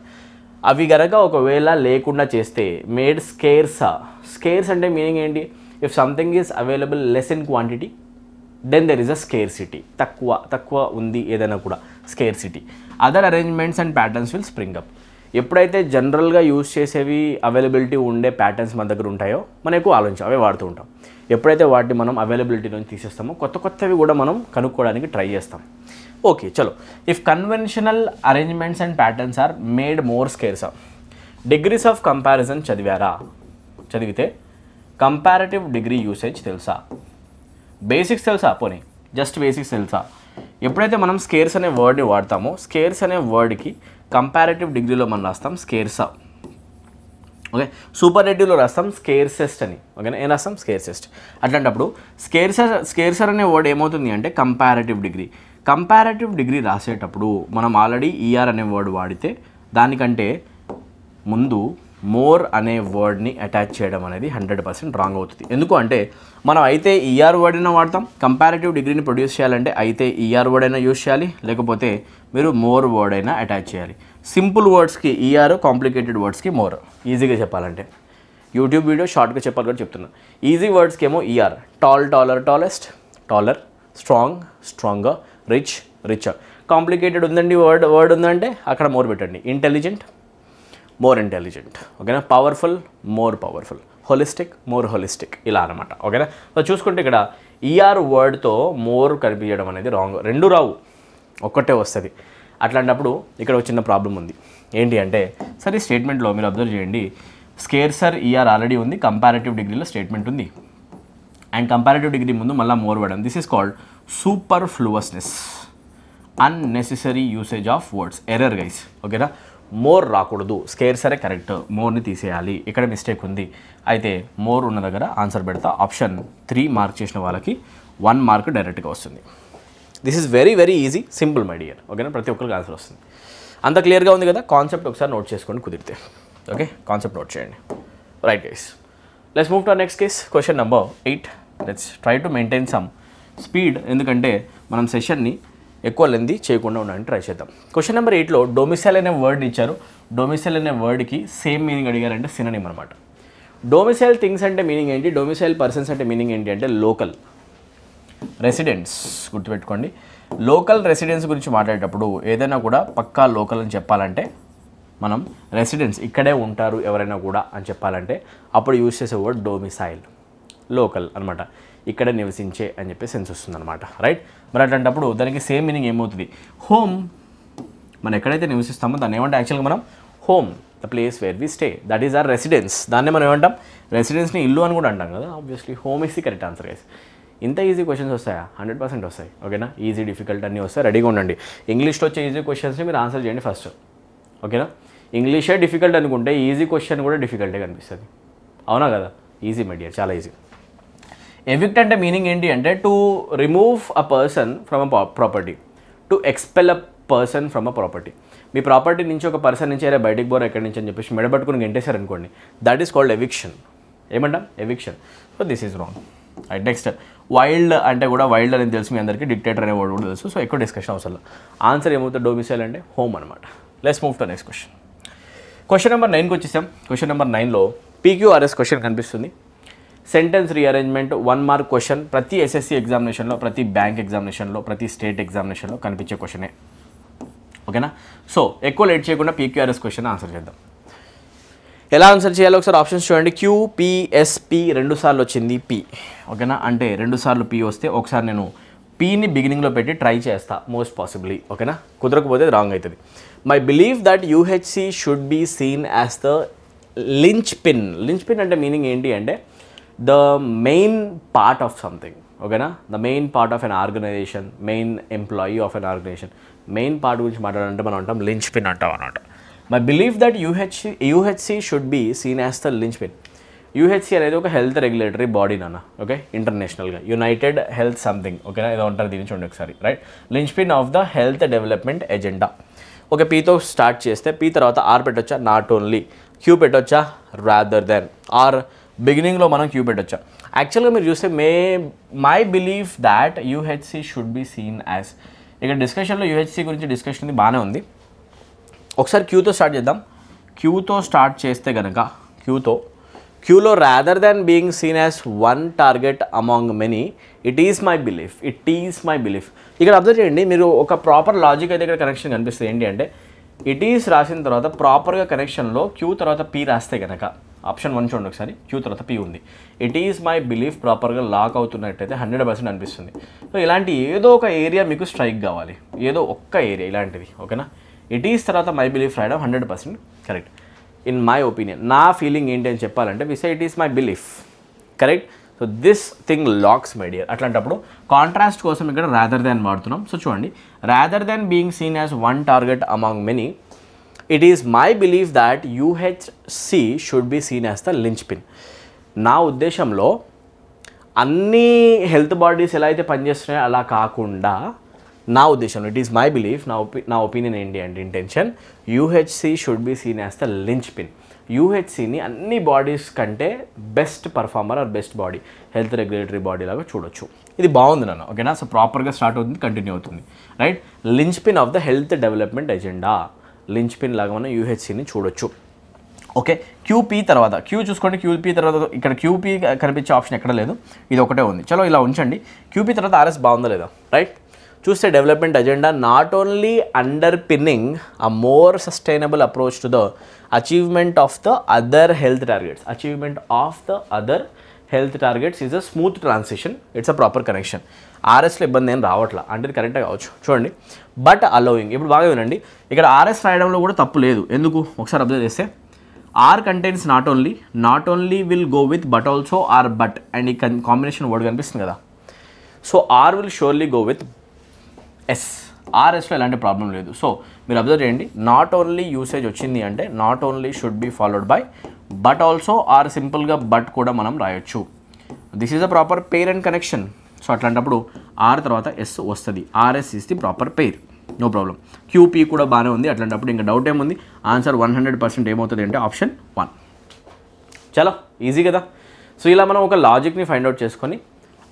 అవి గనక ఒకవేళ లేకుండా చేస్తే మేడ్ స్కేర్సా స్కేర్స్ అంటే మీనింగ్ ఏంటి if something is available less in quantity then there is a scarcity తక్కువ తక్కువ ఉంది ఏదైనా కూడా scarcity other arrangements and patterns will spring up ఎప్పుడైతే జనరల్గా యూస్ చేసేవి అవైలబిలిటీ ఉండే ప్యాటర్న్స్ మన దగ్గర ఉంటాయో మనం ఎక్కువ ఆలోచించాం అవే వాడుతూ ఉంటాం ఎప్పుడైతే వాటిని మనం అవైలబిలిటీ నుంచి తీసేస్తామో కొత్త కొత్తవి కూడా మనం కనుక్కోవడానికి ట్రై చేస్తాం ఓకే చలో if conventional arrangements and patterns are made more scarce degrees of comparison చదివారా చదివితే కంపారిటివ్ డిగ్రీ యూసేజ్ తెలుసా బేసిక్స్ తెలుసా పోనీ జస్ట్ బేసిక్స్ తెలుసా ఎప్పుడైతే మనం స్కేర్స్ అనే వర్డ్ని వాడతామో స్కేర్స్ అనే వర్డ్కి కంపారేటివ్ డిగ్రీలో మనం రాస్తాం స్కేర్సా ఓకే సూపర్ నెటివ్లో రాస్తాం స్కేర్సెస్ట్ అని ఓకేనా ఏం రాస్తాం స్కేర్సెస్ట్ అట్లాంటప్పుడు స్కేర్సర్ స్కేర్సర్ అనే వర్డ్ ఏమవుతుంది అంటే కంపారేటివ్ డిగ్రీ కంపారేటివ్ డిగ్రీ రాసేటప్పుడు మనం ఆల్రెడీ ఈఆర్ e అనే వర్డ్ వాడితే దానికంటే ముందు మోర్ అనే వర్డ్ని అటాచ్ చేయడం అనేది హండ్రెడ్ పర్సెంట్ రాంగ్ అవుతుంది ఎందుకు అంటే మనం అయితే ఈఆర్ e వర్డ్ అయినా వాడతాం కంపారిటివ్ డిగ్రీని ప్రొడ్యూస్ చేయాలంటే అయితే ఈఆర్ e వర్డ్ అయినా యూజ్ చేయాలి లేకపోతే మీరు మోర్ వర్డ్ అయినా అటాచ్ చేయాలి సింపుల్ వర్డ్స్కి ఈఆర్ కాంప్లికేటెడ్ వర్డ్స్కి మోర్ ఈజీగా చెప్పాలంటే యూట్యూబ్ వీడియో షార్ట్గా చెప్పాలి కూడా చెప్తున్నా ఈజీ వర్డ్స్కి ఏమో E R tall taller tallest taller strong stronger rich rich complicated ఉందండి వర్డ్ వర్డ్ ఉందంటే అక్కడ మోర్ పెట్టండి ఇంటెలిజెంట్ మోర్ ఇంటెలిజెంట్ ఓకేనా powerful more powerful holistic more holistic ఇలా అనమాట ఓకేనా సో చూసుకుంటే ఇక్కడ ఈఆర్ వర్డ్తో మోర్ కనిపించడం అనేది రాంగ్ రెండు రావు ఒక్కటే వస్తుంది అట్లాంటప్పుడు ఇక్కడ ఒక చిన్న ప్రాబ్లం ఉంది ఏంటి అంటే సరే స్టేట్మెంట్లో మీరు అబ్జర్వ్ చేయండి స్కేర్సర్ ఈఆర్ ఆల్రెడీ ఉంది కంపారేటివ్ డిగ్రీలో స్టేట్మెంట్ ఉంది అండ్ కంపారేటివ్ డిగ్రీ ముందు మళ్ళీ more word this is called superfluousness unnecessary usage of words error guys ఓకేనా మోర్ రాకూడదు స్కేర్ సరే కరెక్ట్ మోర్ని తీసేయాలి ఇక్కడ మిస్టేక్ ఉంది అయితే మోర్ ఉన్న దగ్గర ఆన్సర్ పెడతా ఆప్షన్ త్రీ మార్క్ చేసిన వాళ్ళకి వన్ మార్క్ డైరెక్ట్గా వస్తుంది this is very very easy simple my dear ఓకేనా ప్రతి ఒక్కరికి ఆన్సర్ వస్తుంది అంత క్లియర్గా ఉంది కదా కాన్సెప్ట్ ఒకసారి నోట్ చేసుకోండి కుదిరితే ఓకే కాన్సెప్ట్ నోట్ చేయండి right case let's move to next case question number eight let's try to maintain some speed ఎందుకంటే మనం సెషన్ని ఎక్కువ లెంది చేయకుండా ఉండాలని ట్రై చేద్దాం క్వశ్చన్ నెంబర్ ఎయిట్లో డొమిసైల్ అనే వర్డ్ ఇచ్చారు డొమిసైల్ అనే వర్డ్కి సేమ్ మీనింగ్ అడిగారంటే సిననిమ్ అనమాట డొమిసైల్ థింగ్స్ అంటే మీనింగ్ ఏంటి డొమిసైల్ పర్సన్స్ అంటే మీనింగ్ ఏంటి అంటే లోకల్ రెసిడెంట్స్ గుర్తుపెట్టుకోండి లోకల్ రెసిడెన్స్ గురించి మాట్లాడేటప్పుడు ఏదైనా కూడా పక్కా లోకల్ అని చెప్పాలంటే మనం రెసిడెన్స్ ఇక్కడే ఉంటారు ఎవరైనా కూడా అని చెప్పాలంటే అప్పుడు యూజ్ చేసే వర్డ్ డొమిసైల్ లోకల్ అనమాట ఇక్కడ నివసించే అని చెప్పి సెన్స్ అనమాట రైట్ మరి అట్లాంటప్పుడు దానికి సేమ్ మీనింగ్ ఏమవుతుంది హోమ్ మనం ఎక్కడైతే నివసిస్తామో దాన్ని ఏమంటే యాక్చువల్గా మనం home the place where we stay that is or residence దాన్ని మనం ఏమంటాం రెసిడెన్స్ని ఇల్లు అని కూడా అంటాం కదా obviously home is the correct answer guys ఇంత ఈజీ క్వశ్చన్స్ వస్తాయా హండ్రెడ్ పర్సెంట్ వస్తాయి ఓకేనా ఈజీ డిఫికల్ట్ అన్నీ వస్తాయి రెడీగా ఉండండి ఇంగ్లీష్లో వచ్చే ఈజీ క్వశ్చన్స్ని మీరు ఆన్సర్ చేయండి ఫస్ట్ ఓకేనా ఇంగ్లీషే డిఫికల్ట్ అనుకుంటే ఈజీ క్వశ్చన్ కూడా డిఫికల్టే కనిపిస్తుంది అవునా కదా ఈజీ మై డియర్ చాలా ఈజీ ఎవిక్ట్ అంటే మీనింగ్ ఏంటి అంటే to remove a person from a property to expel a person from a property మీ ప్రాపర్టీ నుంచి ఒక పర్సన్ నుంచి అరే బయటికి పోరు ఎక్కడి నుంచి అని చెప్పేసి మెడబట్టుకుని అనుకోండి దట్ ఈస్ కాల్డ్ ఎవిక్షన్ ఏమంటాం eviction so this is wrong and next wild అంటే కూడా వైల్డ్ అనేది తెలుసు మీ అందరికీ డిక్టేటర్ అనే వర్డ్ కూడా తెలుసు సో ఎక్కువ డిస్కషన్ అవసరం ఆన్సర్ ఏమవుతుంది డోమిసైల్ అంటే హోమ్ అనమాట let's move to next question question number నైన్కి వచ్చేసాం క్వశ్చన్ నెంబర్ నైన్లో పీక్యూఆర్ఎస్ క్వశ్చన్ కనిపిస్తుంది sentence rearrangement one mark question ప్రతి ఎస్ఎస్సి ఎగ్జామినేషన్లో ప్రతి బ్యాంక్ ఎగ్జామినేషన్లో ప్రతి స్టేట్ ఎగ్జామినేషన్లో కనిపించే క్వశ్చనే ఓకేనా సో ఎక్కువ లేట్ చేయకుండా పీక్యూఆర్ఎస్ క్వశ్చన్ ఆన్సర్ చేద్దాం ఎలా ఆన్సర్ చేయాలో ఒకసారి ఆప్షన్స్ చూడండి క్యూపిఎస్పి రెండు సార్లు వచ్చింది పి ఓకేనా అంటే రెండు సార్లు పి వస్తే ఒకసారి నేను పిని బిగినింగ్లో పెట్టి ట్రై చేస్తా మోస్ట్ పాసిబిలీ ఓకేనా కుదరకపోతే రాంగ్ అవుతుంది my believe that UHC should be seen as the linchpin linchpin అంటే మీనింగ్ ఏంటి అంటే the main part of something ఓకేనా the main part of an organization main employee of an organization main part గురించి మాట్లాడాలంటే మనం అంటాం linchpin అంటాం అనమాట my believe that UHC UHC should be seen as the linchpin UHC అనేది ఒక health regulatory body నాన్న okay ఇంటర్నేషనల్గా యునైటెడ్ హెల్త్ సంథింగ్ ఓకేనా ఏదో ఉంటారు దీని చూడండి ఒకసారి right linchpin of the health development agenda okay పీతో స్టార్ట్ చేస్తే పీ తర్వాత ఆర్ పెట్టొచ్చా నాట్ ఓన్లీ క్యూ పెట్టొచ్చా రాదర్ దెన్ ఆర్ బిగినింగ్లో మనం క్యూ పెట్టచ్చా యాక్చువల్గా మీరు చూస్తే may my belief that UHC should be seen as ఇక్కడ డిస్కషన్లో యూహెచ్సి గురించి డిస్కషన్ బాగానే ఉంది ఒకసారి క్యూతో స్టార్ట్ చేద్దాం క్యూతో స్టార్ట్ చేస్తే కనుక క్యూతో క్యూలో rather than being seen as one target among many it is my belief it is my belief ఇక్కడ అబ్జర్వ్ చేయండి మీరు ఒక ప్రాపర్ లాజిక్ అయితే ఇక్కడ కనెక్షన్ కనిపిస్తుంది ఏంటి అంటే ఇట్ ఈస్ రాసిన తర్వాత ప్రాపర్గా కనెక్షన్లో క్యూ తర్వాత పీ రాస్తే కనుక ఆప్షన్ వన్ చూడండి ఒకసారి క్యూ తర్వాత పి ఉంది ఇట్ ఈస్ మై బిలీఫ్ ప్రాపర్గా లాక్ అవుతున్నట్టయితే హండ్రెడ్ పర్సెంట్ అనిపిస్తుంది సో ఇలాంటి ఏదో ఒక ఏరియా మీకు స్ట్రైక్ కావాలి ఏదో ఒక్క ఏరియా ఇలాంటిది ఓకేనా ఇట్ ఈస్ తర్వాత మై బిలీఫ్ రాయడం hundred percent correct in my opinion నా ఫీలింగ్ ఏంటి అని చెప్పాలంటే విస్ it is my belief correct so this thing lacks my dear అట్లాంటప్పుడు కాంట్రాస్ట్ కోసం ఇక్కడ రాదర్ దాన్ వాడుతున్నాం సో చూడండి rather than being seen as one target among many it my is my UH that should be seen seen the linchpin నా ఉద్దేశంలో అన్ని health bodies ఎలా అయితే పనిచేస్తున్నాయో అలా కాకుండా నా ఉద్దేశంలో ఇట్ ఈస్ మై బిలీఫ్ నా ఒపీ నా ఒపీనియన్ ఏంటి అంటే intention UHC should be seen as the linchpin యూహెచ్సిని అన్ని బాడీస్ కంటే best performer or best body health regulatory body లాగా చూడొచ్చు ఇది బాగుంది నన్ను ఓకేనా సో ప్రాపర్గా స్టార్ట్ అవుతుంది కంటిన్యూ అవుతుంది right linchpin of the health development agenda linchpin లాగా మనం యూహెచ్సిని చూడొచ్చు ఓకే క్యూపీ తర్వాత క్యూ చూసుకోండి క్యూపీ తర్వాత ఇక్కడ క్యూపీ కనిపించే ఆప్షన్ ఎక్కడ లేదు ఇది ఒకటే ఉంది చలో ఇలా ఉంచండి క్యూపీ తర్వాత ఆర్ఎస్ బాగుందా లేదా రైట్ చూస్తే development agenda not only underpinning a more sustainable approach to the achievement of the other health targets achievement of the other health targets is a smooth transition it's a proper connection ఆర్ఎస్లో ఇబ్బంది ఏం రావట్లా అంటే కరెక్టే కావచ్చు చూడండి but allowing ఇప్పుడు బాగా వినండి ఇక్కడ ఆర్ఎస్ రాయడంలో కూడా తప్పు లేదు ఎందుకు ఒకసారి అబ్జర్వ్ చేస్తే R contents not only not only will go with but also R but and ఈ కాంబినేషన్ వర్డ్ కనిపిస్తుంది కదా so R will surely go with S ఆర్ఎస్లో ఎలాంటి ప్రాబ్లం లేదు సో మీరు అబ్జర్వ్ చేయండి నాట్ ఓన్లీ యూసేజ్ వచ్చింది అంటే not only should be followed by but also R సింపుల్గా బట్ కూడా మనం రాయొచ్చు this is a proper parent connection so అట్లాంటప్పుడు ఆర్ తర్వాత ఎస్ వస్తుంది RS is the proper pair no problem QP కూడా బాగానే ఉంది అట్లాంటప్పుడు ఇంకా డౌట్ ఏముంది ఆన్సర్ వన్ హండ్రెడ్ పర్సెంట్ ఏమవుతుంది అంటే ఆప్షన్ వన్ చాలా ఈజీ కదా సో ఇలా మనం ఒక లాజిక్ని ఫైండ్ అవుట్ చేసుకొని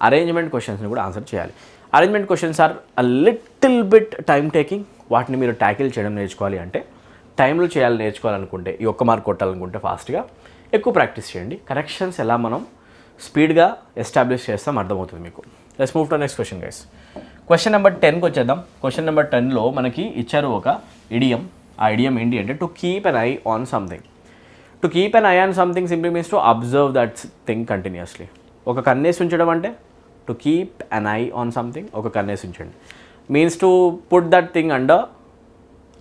అరేంజ్మెంట్ క్వశ్చన్స్ని కూడా ఆన్సర్ చేయాలి arrangement questions are a little bit time taking వాటిని మీరు ట్యాకిల్ చేయడం నేర్చుకోవాలి అంటే టైంలో చేయాలి నేర్చుకోవాలనుకుంటే ఈ ఒక్క మార్క్ కొట్టాలనుకుంటే ఫాస్ట్గా ఎక్కువ ప్రాక్టీస్ చేయండి కరెక్షన్స్ ఎలా మనం స్పీడ్గా ఎస్టాబ్లిష్ చేస్తాం అర్థమవుతుంది మీకు let's move to next question guys question number టెన్కి వచ్చేద్దాం క్వశ్చన్ నెంబర్ టెన్లో మనకి ఇచ్చారు ఒక ఇడియం ఆ ఇడియం ఏంటి అంటే to keep an eye on something to keep an eye on something simply means to observe that thing continuously ఒక కన్నేసి ఉంచడం అంటే to keep an eye on something ఒక కన్నేసి ఉంచండి means to put that thing under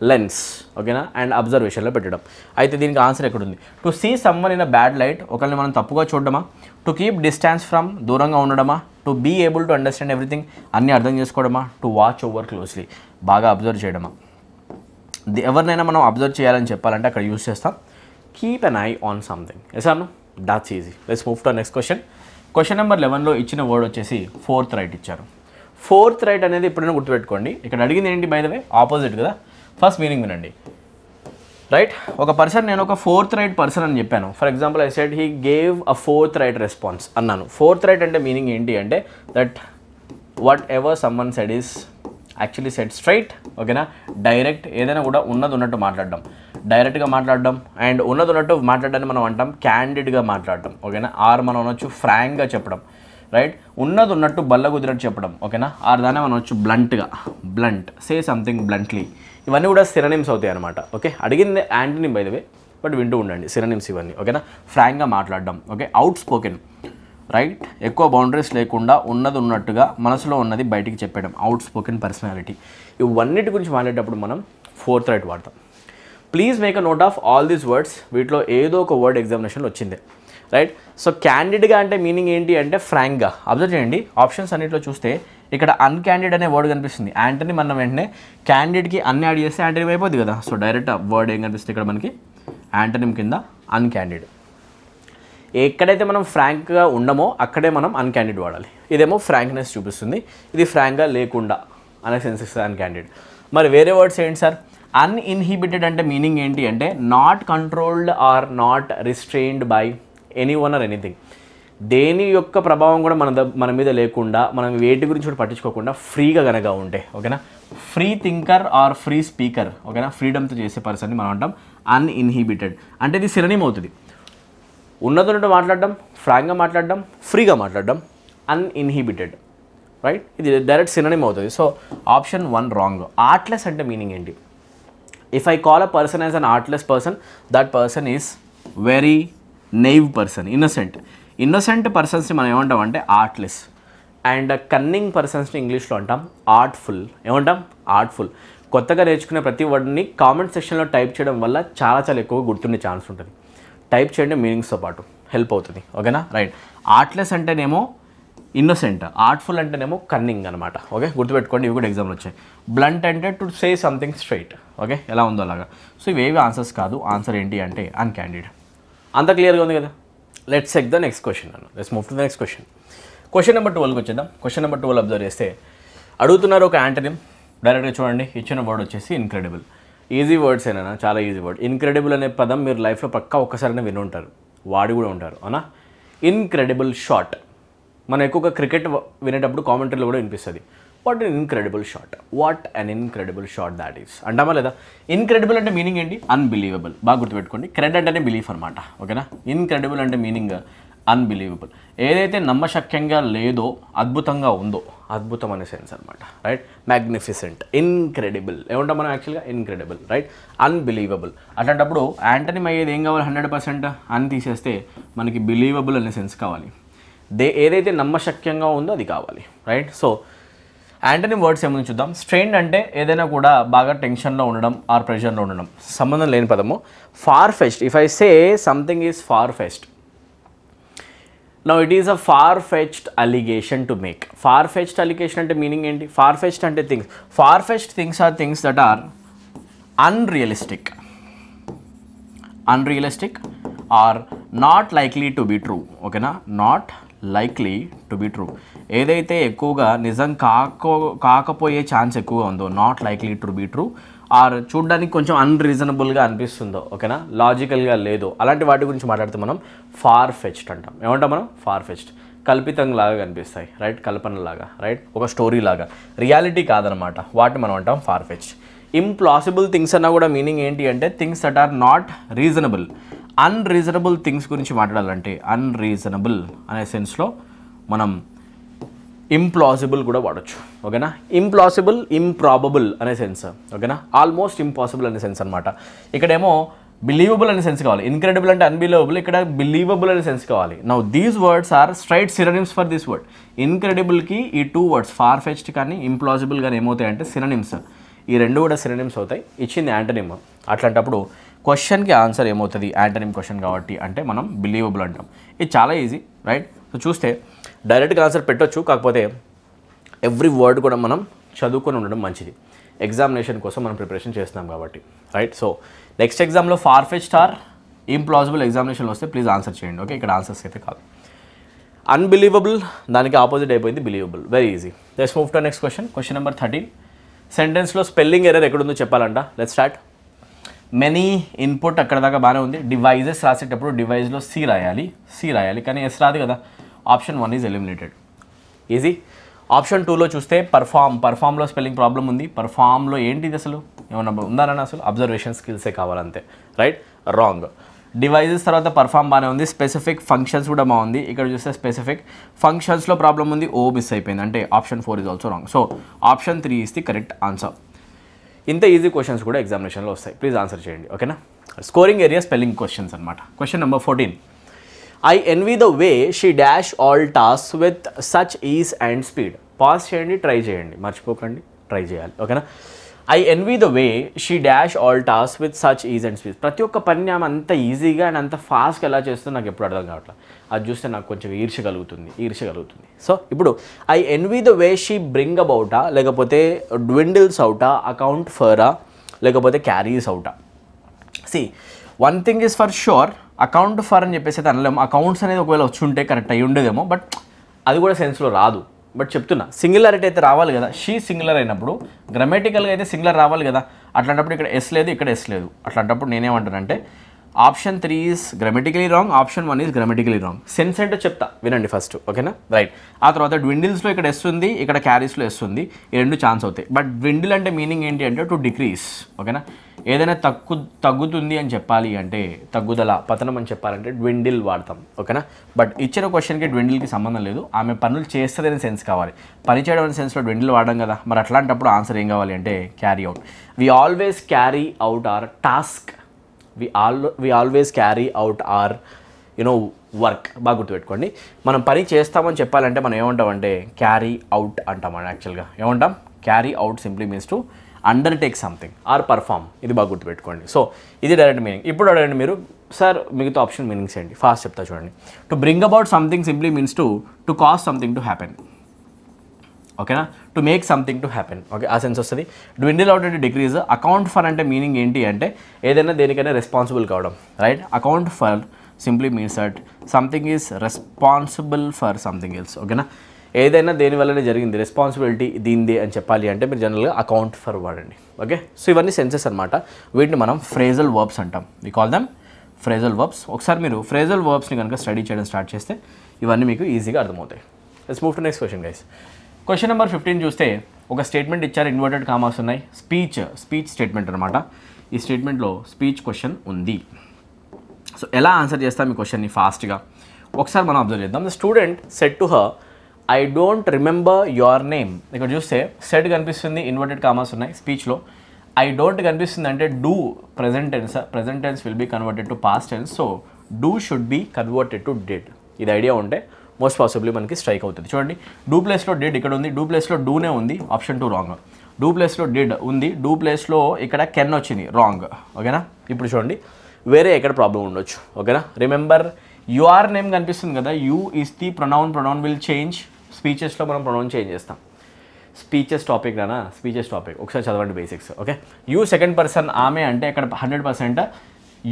lens ఓకేనా and అబ్జర్వేషన్లో పెట్టడం అయితే దీనికి ఆన్సర్ ఎక్కడుంది to see someone in a bad light ఒకరిని మనం తప్పుగా చూడడమా టు కీప్ డిస్టెన్స్ ఫ్రమ్ దూరంగా ఉండడమా to be able to understand everything అన్నీ అర్థం చేసుకోవడమా టు వాచ్ ఓవర్ క్లోజ్లీ బాగా అబ్జర్వ్ చేయడమా ఎవరినైనా మనం అబ్జర్వ్ చేయాలని చెప్పాలంటే అక్కడ యూస్ చేస్తాం keep an eye on something yes అను that's easy let's move to next question question number లెవెన్లో ఇచ్చిన వర్డ్ వచ్చేసి ఫోర్త్ రైట్ ఇచ్చారు ఫోర్త్ రైట్ అనేది ఎప్పుడైనా గుర్తుపెట్టుకోండి ఇక్కడ అడిగింది ఏంటి బై ద వే ఆపోజిట్ కదా ఫస్ట్ మీనింగ్ వినండి రైట్ ఒక పర్సన్ నేను ఒక ఫోర్త్ రైట్ పర్సన్ అని చెప్పాను for example I said he gave a forthright response అన్నాను ఫోర్త్ రైట్ అంటే మీనింగ్ ఏంటి అంటే that whatever someone said is actually set straight ఓకేనా డైరెక్ట్ ఏదైనా కూడా ఉన్నది ఉన్నట్టు మాట్లాడడం డైరెక్ట్గా మాట్లాడడం అండ్ ఉన్నది ఉన్నట్టు మాట్లాడడానికి మనం అంటాం క్యాండిడ్గా మాట్లాడడం ఓకేనా ఆర్ మనం అనొచ్చు ఫ్రాంక్గా చెప్పడం రైట్ ఉన్నది ఉన్నట్టు బల్ల కుదిరట్టు చెప్పడం ఓకేనా ఆర్ దాన్ని మనం వచ్చు బ్లంట్గా బ్లంట్ సే సంథింగ్ బ్లంట్లీ ఇవన్నీ కూడా సిరనిమ్స్ అవుతాయి అనమాట ఓకే అడిగింది యాంటనిమ్ బైదవే బట్ వింటూ ఉండండి సిరనిమ్స్ ఇవన్నీ ఓకేనా ఫ్రాంక్గా మాట్లాడడం ఓకే అవుట్ స్పోకెన్ రైట్ ఎక్కువ బౌండరీస్ లేకుండా ఉన్నది ఉన్నట్టుగా మనసులో ఉన్నది బయటికి చెప్పడం అవుట్ స్పోకెన్ పర్సనాలిటీ ఇవన్నిటి గురించి మాట్లాడేటప్పుడు మనం ఫోర్త్ రైట్ వాడతాం please make a note of all these words వీటిలో ఏదో ఒక వర్డ్ ఎగ్జామినేషన్ వచ్చింది రైట్ సో క్యాండిడ్గా అంటే మీనింగ్ ఏంటి అంటే ఫ్రాంక్గా అబ్జర్వ్ చేయండి ఆప్షన్స్ అన్నింటిలో చూస్తే ఇక్కడ అన్క్యాండిడ్ అనే వర్డ్ కనిపిస్తుంది యాంటనీ మనం వెంటనే క్యాండిడేట్కి అన్ని యాడ్ చేస్తే యాంటనీ అయిపోద్ది కదా సో డైరెక్ట్ వర్డ్ ఏం కనిపిస్తుంది ఇక్కడ మనకి యాంటనీ కింద అన్క్యాండిడ్ ఎక్కడైతే మనం ఫ్రాంక్గా ఉండమో అక్కడే మనం అన్క్యాండిడ్ వాడాలి ఇదేమో ఫ్రాంక్నెస్ చూపిస్తుంది ఇది ఫ్రాంక్గా లేకుండా అనే సెన్స్ ఇస్తుంది అన్క్యాండిడ్ మరి వేరే వర్డ్స్ ఏంటి సార్ అన్ఇన్హిబిటెడ్ అంటే మీనింగ్ ఏంటి అంటే not controlled or not restrained by anyone or anything దేని యొక్క ప్రభావం కూడా మన మన మీద లేకుండా మనం వేటి గురించి కూడా పట్టించుకోకుండా ఫ్రీగా కనుక ఉంటే ఓకేనా free thinker or free speaker ఓకేనా ఫ్రీడమ్తో చేసే పర్సన్ని మనం అంటాం అన్ఇన్హిబిటెడ్ అంటే ఇది సిరనీమ్ అవుతుంది ఉన్నదొన్నట్టు మాట్లాడడం ఫ్రాంక్గా మాట్లాడడం ఫ్రీగా మాట్లాడడం అన్ఇన్హిబిటెడ్ రైట్ ఇది డైరెక్ట్ సినోనిమ్ అవుతుంది so option one wrong artless అంటే మీనింగ్ ఏంటి if I call a person as an artless person that person is very naive person innocent innocent పర్సన్స్ని మనం ఏమంటాం అంటే ఆర్ట్లెస్ అండ్ కన్నింగ్ పర్సన్స్ని ఇంగ్లీష్లో అంటాం ఆర్ట్ఫుల్ ఏమంటాం ఆర్ట్ఫుల్ కొత్తగా నేర్చుకునే ప్రతి వర్డ్ని కామెంట్ సెక్షన్లో టైప్ చేయడం వల్ల చాలా చాలా ఎక్కువ గుర్తుండే ఛాన్స్ ఉంటుంది టైప్ చేయండి మీనింగ్స్తో పాటు హెల్ప్ అవుతుంది ఓకేనా రైట్ ఆర్ట్లెస్ అంటేనేమో ఇన్నోసెంట్ ఆర్ట్ఫుల్ అంటేనేమో కన్నింగ్ అనమాట ఓకే గుర్తుపెట్టుకోండి ఇవి కూడా ఎగ్జామ్లు వచ్చాయి బ్లంట్ అంటే to say something straight okay ఎలా ఉందో అలాగా సో ఇవేవి ఆన్సర్స్ కాదు ఆన్సర్ ఏంటి అంటే అన్ క్యాండిడేట్ అంత క్లియర్గా ఉంది కదా let see the next question అన్న let's move to the next question question number ట్వెల్వ్కి వచ్చేద్దాం క్వశ్చన్ నెంబర్ ట్వెల్వ్ అబ్జర్వ్ చేస్తే అడుగుతున్నారు ఒక యాంటనిమ్ డైరెక్ట్గా చూడండి ఇచ్చిన వర్డ్ వచ్చేసి ఇన్క్రెడిబుల్ ఈజీ వర్డ్స్ ఏనా చాలా ఈజీ వర్డ్ ఇన్క్రెడిబుల్ అనే పదం మీరు లైఫ్లో పక్కా ఒక్కసారైనా విని ఉంటారు వాడి కూడా ఉంటారు అవునా ఇన్క్రెడిబుల్ షాట్ మన ఎక్కువగా క్రికెట్ వినేటప్పుడు కామెంటరీలో కూడా వినిపిస్తుంది what an incredible shot what an incredible shot that is అంటామా లేదా ఇన్క్రెడిబుల్ అంటే మీనింగ్ ఏంటి అన్బిలీవబుల్ బాగా గుర్తుపెట్టుకోండి క్రెడిట్ అంటేనే బిలీఫ్ అనమాట ఓకేనా ఇన్క్రెడిబుల్ అంటే మీనింగ్ అన్బిలీవబుల్ ఏదైతే నమ్మశక్యంగా లేదో అద్భుతంగా ఉందో అద్భుతం అనే సెన్స్ అనమాట రైట్ మ్యాగ్నిఫిసెంట్ ఇన్క్రెడిబుల్ ఏమంటాం మనం యాక్చువల్గా ఇన్క్రెడిబుల్ రైట్ అన్బిలీవబుల్ అట్లాంటప్పుడు యాంటనీ అయ్యేది ఏం కావాలి హండ్రెడ్ పర్సెంట్ అని తీసేస్తే మనకి బిలీవబుల్ అనే సెన్స్ కావాలి దే ఏదైతే నమ్మశక్యంగా ఉందో అది కావాలి రైట్ సో యాంటనిమ్ వర్డ్స్ ఏమైనా చూద్దాం స్ట్రెయిన్ అంటే ఏదైనా కూడా బాగా టెన్షన్లో ఉండడం ఆర్ ప్రెషర్లో ఉండడం సంబంధం లేని పదము far fetched if I say something is far fetched now it is a far fetched allegation to make far fetched allegation అంటే మీనింగ్ ఏంటి ఫార్ ఫెస్ట్ అంటే things far fetched things are things that are unrealistic unrealistic or not likely to be true ఓకేనా not likely to be true ఏదైతే ఎక్కువగా నిజం కాకో కాకపోయే chance ఎక్కువగా ఉందో not likely to be true or చూడడానికి కొంచెం అన్రీజనబుల్గా అనిపిస్తుందో ఓకేనా లాజికల్గా లేదు అలాంటి వాటి గురించి మాట్లాడితే మనం ఫార్ ఫెచ్డ్ అంటాం ఏమంటాం మనం ఫార్ ఫెచ్డ్ కల్పితంలాగా కనిపిస్తాయి రైట్ కల్పనలాగా రైట్ ఒక స్టోరీ లాగా రియాలిటీ కాదనమాట వాటిని మనం అంటాం ఫార్ ఫెచ్డ్ ఇంప్లాసిబుల్ థింగ్స్ అన్నా కూడా మీనింగ్ ఏంటి అంటే things that are not reasonable unreasonable things గురించి మాట్లాడాలంటే అన్రీజనబుల్ అనే సెన్స్లో మనం ఇంప్లాసిబుల్ కూడా వాడచ్చు ఓకేనా ఇంప్లాసిబుల్ ఇంప్రాబబుల్ అనే సెన్స్ ఓకేనా ఆల్మోస్ట్ ఇంపాసిబుల్ అనే సెన్స్ అనమాట ఇక్కడేమో బిలీవబుల్ అనే సెన్స్ కావాలి ఇన్క్రెడిబుల్ అంటే అన్బిలీవబుల్ ఇక్కడ బిలీవబుల్ అనే సెన్స్ కావాలి now these words are straight synonyms for this word ఇన్క్రెడిబుల్కి ఈ టూ వర్డ్స్ ఫార్ ఫెచ్డ్ కానీ ఇంప్లాసిబుల్ కానీ ఏమవుతాయంటే సిరనిమ్స్ ఈ రెండు కూడా సిరనిమ్స్ అవుతాయి ఇచ్చింది యాంటనిమ్ అట్లాంటప్పుడు క్వశ్చన్కి ఆన్సర్ ఏమవుతుంది యాంటనిమ్ క్వశ్చన్ కాబట్టి అంటే మనం బిలీవబుల్ అంటాం ఇది చాలా ఈజీ రైట్ సో చూస్తే డైరెక్ట్గా ఆన్సర్ పెట్టొచ్చు కాకపోతే ఎవ్రీ వర్డ్ కూడా మనం చదువుకొని ఉండడం మంచిది ఎగ్జామినేషన్ కోసం మనం ప్రిపరేషన్ చేస్తున్నాం కాబట్టి రైట్ సో నెక్స్ట్ ఎగ్జామ్లో ఫెచ్ స్టార్ ఇంప్లాజిబుల్ ఎగ్జామినేషన్లో వస్తే ప్లీజ్ ఆన్సర్ చేయండి ఓకే ఇక్కడ ఆన్సర్స్ అయితే కాదు అన్బిలీవబుల్ దానికి ఆపోజిట్ అయిపోయింది believable very easy let's move to next question question number thirteen సెంటెన్స్లో స్పెల్లింగ్ ఎర్రర్ ఎక్కడుందో చెప్పాలంట లెట్ స్టార్ట్ మెనీ ఇన్పుట్ అక్కడ దాకా బాగానే ఉంది డివైజెస్ రాసేటప్పుడు డివైజ్లో సి రాయాలి సి రాయాలి కానీ ఎస్ రాదు కదా option one is eliminated easy option టూలో చూస్తే పర్ఫామ్ పర్ఫామ్లో స్పెల్లింగ్ ప్రాబ్లం ఉంది పర్ఫామ్లో ఏంటిది అసలు ఏమన్నా ఉందానని అసలు అబ్జర్వేషన్ స్కిల్సే కావాలంతే రైట్ రాంగ్ డివైజెస్ తర్వాత పర్ఫామ్ బాగానే ఉంది స్పెసిఫిక్ ఫంక్షన్స్ కూడా బాగుంది ఇక్కడ చూస్తే స్పెసిఫిక్ ఫంక్షన్స్లో ప్రాబ్లం ఉంది ఓ మిస్ అయిపోయింది అంటే option four is also wrong so option three is the correct answer ఇంత ఈజీ క్వశ్చన్స్ కూడా ఎగ్జామినేషన్లో వస్తాయి ప్లీజ్ ఆన్సర్ చేయండి ఓకేనా స్కోరింగ్ ఏరియా స్పెల్లింగ్ క్వశ్చన్స్ అనమాట question number fourteen I envy the way she dash all tasks with such ease and speed pass చేయండి try చేయండి మర్చిపోకండి ట్రై చేయాలి ఓకేనా I envy the way she dash all task with such ease and speed ప్రతి ఒక్క పని ఆమె అంత ఈజీగా అండ్ అంత ఫాస్ట్గా ఎలా చేస్తుందో నాకు ఎప్పుడు అర్థం కావట్లేదు అది చూస్తే నాకు కొంచెం ఈర్ష కలుగుతుంది ఈర్ష కలుగుతుంది సో ఇప్పుడు I envy the way she bring అబౌటా లేకపోతే డ్విండిల్స్ అవుటా అకౌంట్ ఫరా లేకపోతే క్యారీస్ అవుటా see one thing is for sure account for అని చెప్పేసి అయితే అనలేము అకౌంట్స్ అనేది ఒకవేళ వచ్చి ఉంటే కరెక్ట్ అయ్యి ఉండేదేమో బట్ అది కూడా సెన్స్లో రాదు బట్ చెప్తున్నా సింగులారిటీ అయితే రావాలి కదా షీ సింగులర్ అయినప్పుడు గ్రమాటికల్గా అయితే సింగులర్ రావాలి కదా అట్లాంటప్పుడు ఇక్కడ ఎస్ లేదు ఇక్కడ ఎస్ లేదు అట్లాంటప్పుడు నేనేమంటానంటే option three is grammatically wrong option one is grammatically wrong sense ఏంటో చెప్తా వినండి ఫస్ట్ ఓకేనా రైట్ ఆ తర్వాత డ్విండిల్స్లో ఇక్కడ వస్తుంది ఇక్కడ క్యారీస్లో వస్తుంది ఈ రెండు ఛాన్స్ అవుతాయి బట్ డ్విండిల్ అంటే మీనింగ్ ఏంటి అంటే టు డిక్రీస్ ఓకేనా ఏదైనా తగ్గు తగ్గుతుంది అని చెప్పాలి అంటే తగ్గుదల పతనం అని చెప్పాలంటే డ్విండిల్ వాడతాం ఓకేనా బట్ ఇచ్చిన క్వశ్చన్కి డ్విండిల్కి సంబంధం లేదు ఆమె పనులు చేస్తుందని సెన్స్ కావాలి పని చేయడం అనే సెన్స్లో డ్విండిల్ వాడడం కదా మరి అట్లాంటప్పుడు ఆన్సర్ ఏం కావాలి అంటే carry out we always carry out our task we all we always carry out our you know work బాగా గుర్తుపెట్టుకోండి మనం పని చేస్తామని చెప్పాలంటే మనం ఏమంటామంటే క్యారీ అవుట్ అంటాం యాక్చువల్గా ఏమంటాం carry out simply means to undertake something or perform ఇది బాగా గుర్తుపెట్టుకోండి సో ఇది డైరెక్ట్ మీనింగ్ ఇప్పుడు అడగండి మీరు సార్ మిగతా ఆప్షన్ మీనింగ్స్ ఏంటి ఫాస్ట్ చెప్తా చూడండి to bring about something simply means to to cause something to happen ఓకేనా to make something to happen okay ఆ సెన్స్ వస్తుంది డ్విండిల్ అవుట్ అంటే డిక్రీజ్ అకౌంట్ ఫర్ అంటే మీనింగ్ ఏంటి అంటే ఏదైనా దేనికైనా రెస్పాన్సిబుల్ కావడం right account for simply means that something is responsible for something else ఓకేనా ఏదైనా దేని వల్లనే జరిగింది రెస్పాన్సిబిలిటీ దీనిదే అని చెప్పాలి అంటే మీరు జనరల్గా అకౌంట్ ఫర్ వాడండి ఓకే సో ఇవన్నీ సెన్సెస్ అనమాట వీటిని మనం ఫ్రేజల్ వర్బ్స్ అంటాం we call them phrasal verbs ఒకసారి మీరు ఫ్రేజల్ వర్బ్స్ని కనుక స్టడీ చేయడం స్టార్ట్ చేస్తే ఇవన్నీ మీకు ఈజీగా అర్థమవుతాయి let's move to next question guys question number fifteen చూస్తే ఒక స్టేట్మెంట్ ఇచ్చారు ఇన్వర్టెడ్ కామర్స్ ఉన్నాయి స్పీచ్ స్పీచ్ స్టేట్మెంట్ అనమాట ఈ స్టేట్మెంట్లో స్పీచ్ క్వశ్చన్ ఉంది సో ఎలా ఆన్సర్ చేస్తాం ఈ క్వశ్చన్ని ఫాస్ట్గా ఒకసారి మనం అబ్జర్వ్ చేద్దాం the student set to her I don't remember your name ఇక్కడ చూస్తే సెట్ కనిపిస్తుంది ఇన్వర్టెడ్ కామర్స్ ఉన్నాయి స్పీచ్లో ఐ డోంట్ కనిపిస్తుంది అంటే do present tense present tense will be converted to past tense so do should be converted to did ఇది idea ఉంటే most possibly మనకి strike అవుతుంది చూడండి డూ ప్లేస్లో డెడ్ ఇక్కడ ఉంది డూ ప్లేస్లో డూనే ఉంది ఆప్షన్ టూ రాంగ్ డూ ప్లేస్లో డెడ్ ఉంది డూ ప్లేస్లో ఇక్కడ కెన్ వచ్చింది రాంగ్ ఓకేనా ఇప్పుడు చూడండి వేరే ఎక్కడ ప్రాబ్లం ఉండొచ్చు ఓకేనా రిమెంబర్ యూఆర్ నేమ్ కనిపిస్తుంది కదా you is the pronoun pronoun will change స్పీచెస్లో మనం ప్రొనౌన్ చేంజ్ చేస్తాం స్పీచెస్ టాపిక్ రానా స్పీచెస్ టాపిక్ ఒకసారి చదవండి basics okay you second person ఆమె అంటే అక్కడ హండ్రెడ్ పర్సెంట్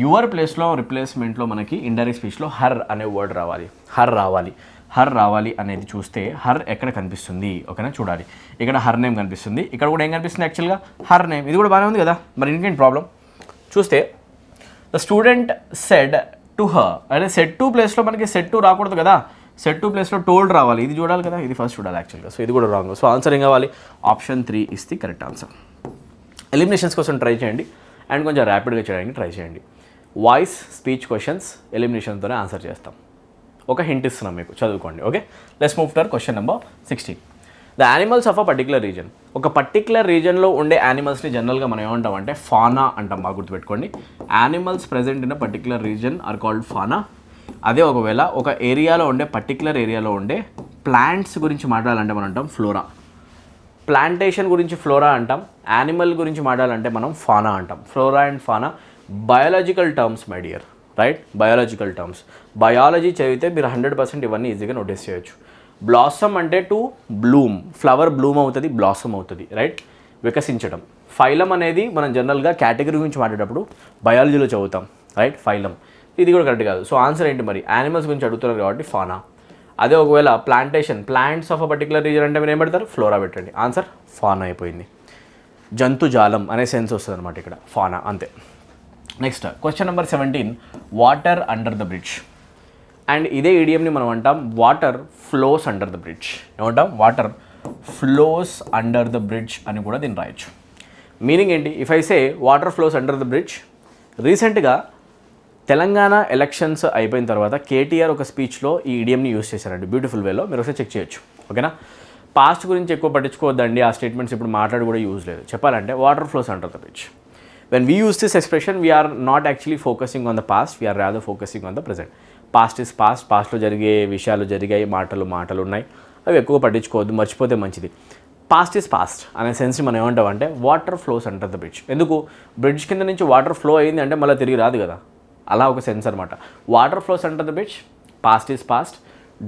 యువర్ ప్లేస్లో రిప్లేస్మెంట్లో మనకి ఇండైరెక్ట్ స్పీచ్లో హర్ అనే వర్డ్ రావాలి హర్ రావాలి హర్ రావాలి అనేది చూస్తే హర్ ఎక్కడ కనిపిస్తుంది ఓకేనా చూడాలి ఇక్కడ హర్ నేమ్ కనిపిస్తుంది ఇక్కడ కూడా ఏం కనిపిస్తుంది యాక్చువల్గా హర్ నేమ్ ఇది కూడా బాగానే ఉంది కదా మరి ఇంకేంటి ప్రాబ్లం చూస్తే the student said to her అంటే సెట్ టు ప్లేస్లో మనకి సెట్ టు రాకూడదు కదా సెట్ టు ప్లేస్లో టోల్డ్ రావాలి ఇది చూడాలి కదా ఇది ఫస్ట్ చూడాలి యాక్చువల్గా సో ఇది కూడా రాంగ్ సో ఆన్సర్ ఏం కావాలి option three is the correct answer ఎలిమినేషన్స్ కోసం ట్రై చేయండి అండ్ కొంచెం ర్యాపిడ్గా చేయడానికి ట్రై చేయండి వాయిస్ స్పీచ్ క్వశ్చన్స్ ఎలిమినేషన్తోనే ఆన్సర్ చేస్తాం ఒక హింట్ ఇస్తున్నాం మీకు చదువుకోండి okay let's move to question number sixteen the animals of a particular region ఒక పర్టికులర్ రీజన్లో ఉండే యానిమల్స్ని జనరల్గా మనం ఏమంటాం అంటే ఫానా అంటాం బాగా గుర్తుపెట్టుకోండి animals present in a particular region are called fauna అదే ఒకవేళ ఒక ఏరియాలో ఉండే పర్టికులర్ ఏరియాలో ఉండే ప్లాంట్స్ గురించి మాట్లాడాలంటే మనం అంటాం ఫ్లోరా ప్లాంటేషన్ గురించి ఫ్లోరా అంటాం యానిమల్ గురించి మాట్లాడాలంటే మనం ఫానా అంటాం flora and fauna biological terms my dear right biological terms biology చదివితే మీరు హండ్రెడ్ పర్సెంట్ ఇవన్నీ ఈజీగా నోటీస్ చేయొచ్చు బ్లాసమ్ అంటే టు బ్లూమ్ ఫ్లవర్ బ్లూమ్ అవుతుంది బ్లాసమ్ అవుతుంది రైట్ వికసించడం ఫైలం అనేది మనం జనరల్గా కేటగిరీ గురించి మాట్లాడేటప్పుడు బయాలజీలో చదువుతాం రైట్ ఫైలం ఇది కూడా కరెక్ట్ కాదు సో ఆన్సర్ ఏంటి మరి యానిమల్స్ గురించి అడుగుతున్నారు కాబట్టి ఫానా అదే ఒకవేళ plantation plants of a particular region అంటే మీరు ఏం పెడతారు ఫ్లోరా పెట్టండి ఆన్సర్ ఫానా అయిపోయింది జంతుజాలం అనే సెన్స్ వస్తుంది అనమాట ఇక్కడ ఫానా అంతే next question number seventeen water under the bridge and ఇదే ఈడియంని మనం అంటాం water flows under the bridge ఏమంటాం water flows under the bridge అని కూడా దీన్ని రాయొచ్చు మీనింగ్ ఏంటి if I say water flows under the bridge రీసెంట్గా తెలంగాణ ఎలక్షన్స్ అయిపోయిన తర్వాత కేటీఆర్ ఒక స్పీచ్లో ఈ ఈడియంని యూస్ చేశారండి బ్యూటిఫుల్ వేలో మీరు ఒకసారి చెక్ చేయొచ్చు ఓకేనా పాస్ట్ గురించి ఎక్కువ పట్టించుకోవద్దండి ఆ స్టేట్మెంట్స్ ఇప్పుడు మాట్లాడి కూడా యూజ్ లేదు చెప్పాలంటే water flows under the bridge when we use this expression we are not actually focusing on the past, we are rather focusing on the past is past పాస్ట్లో జరిగే విషయాలు జరిగాయి మాటలు మాటలు ఉన్నాయి అవి ఎక్కువ పట్టించుకోవద్దు మర్చిపోతే మంచిది పాస్ట్ ఇస్ పాస్ట్ అనే సెన్స్ మనం ఏమంటాం అంటే వాటర్ ఫ్లోస్ అంటారు ద బ్రిడ్జ్ ఎందుకు బ్రిడ్జ్ కింద నుంచి వాటర్ ఫ్లో అయింది అంటే మళ్ళీ తిరిగి రాదు కదా అలా ఒక సెన్స్ అనమాట water flows under the bridge past is past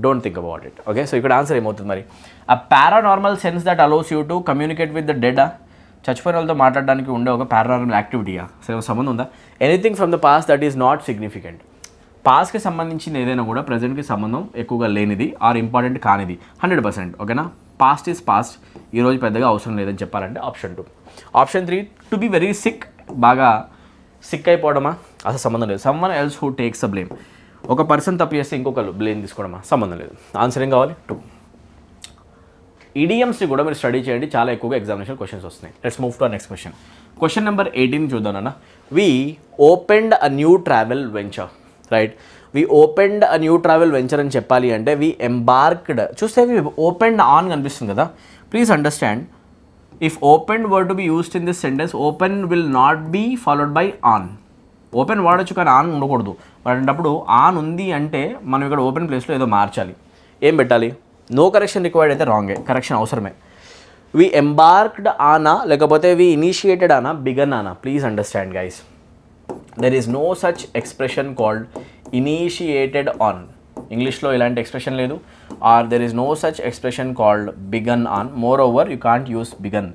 don't think about it okay so ఇక్కడ ఆన్సర్ ఏమవుతుంది మరి ఆ paranormal sense that allows you to communicate with the dead చచ్చిపోయిన వాళ్ళతో మాట్లాడడానికి ఉండే ఒక పారానార్మల్ యాక్టివిటీయా అసలు సంబంధం ఉందా anything from the past that is not significant పాస్కి సంబంధించిన ఏదైనా కూడా ప్రజెంట్కి సంబంధం ఎక్కువగా లేనిది ఆర్ ఇంపార్టెంట్ కానిది హండ్రెడ్ పర్సెంట్ ఓకేనా పాస్ట్ ఈజ్ పాస్ట్ ఈరోజు పెద్దగా అవసరం లేదని చెప్పాలంటే option two option three to be very sick బాగా సిక్ అయిపోవడమా అసలు సంబంధం లేదు someone else who takes a blame ఒక పర్సన్ తప్పు చేస్తే ఇంకొకరు బ్లేమ్ తీసుకోవడమా సంబంధం లేదు ఆన్సర్ ఏం కావాలి టూ ఈడిఎమ్స్ కూడా మీరు స్టడీ చేయండి చాలా ఎక్కువగా ఎగ్జామినేషన్ క్వశ్చన్స్ వస్తున్నాయి let's move to next question question number eighteen చూద్దాం అన్న we open a new travel venture right we open a new travel venture అని చెప్పాలి అంటే వి ఎంబార్క్డ్ చూస్తే వి ఆన్ కనిపిస్తుంది కదా please understand if open were to be used in this sentence open will not be followed by on open వాడచ్చు కానీ on ఉండకూడదు వాడేటప్పుడు ఆన్ ఉంది అంటే మనం ఇక్కడ ఓపెన్ ప్లేస్లో ఏదో మార్చాలి ఏం పెట్టాలి నో కరెక్షన్ రిక్వైర్డ్ అయితే రాంగే కరెక్షన్ అవసరమే వి ఎంబార్క్డ్ ఆనా లేకపోతే వి ఇనిషియేటెడ్ ఆనా బిగన్ ఆనా please understand guys there is no such expression called initiated on ఇంగ్లీష్లో ఇలాంటి ఎక్స్ప్రెషన్ లేదు or there is no such expression called began on moreover you can't use began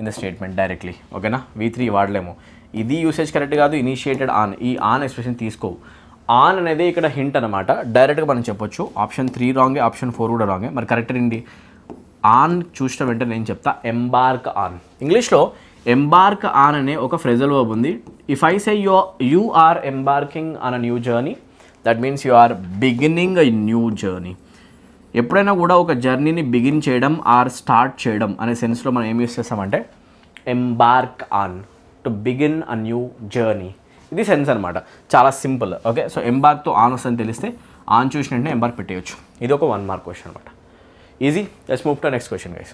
in the statement directly ఓకేనా V three వాడలేము ఇది usage correct కాదు initiated on ఈ on expression తీసుకోవు on అనేది ఇక్కడ హింట్ అనమాట డైరెక్ట్గా మనం చెప్పొచ్చు ఆప్షన్ త్రీ రాంగే ఆప్షన్ ఫోర్ కూడా రాంగే మరి కరెక్ట్ ఏంటి ఆన్ చూసిన వెంటనే నేను చెప్తా ఎంబార్క్ ఆన్ ఇంగ్లీష్లో ఎంబార్క్ ఆన్ అనే ఒక ఫ్రెజల్ వర్బ్ ఉంది if I say you you are embarking on a new journey that means you are beginning a new journey ఎప్పుడైనా కూడా ఒక జర్నీని బిగిన్ చేయడం ఆర్ స్టార్ట్ చేయడం అనే సెన్స్లో మనం ఏం యూస్ చేస్తామంటే embark on to begin a new journey ఇది సెన్స్ అనమాట చాలా సింపుల్ ఓకే సో ఎంబార్క్తో ఆన్ వస్తుంది తెలిస్తే ఆన్ చూసిన వెంటనే ఎంబార్క్ పెట్టేయచ్చు ఇది ఒక వన్ మార్క్ క్వశ్చన్ అనమాట easy let's move to next question guys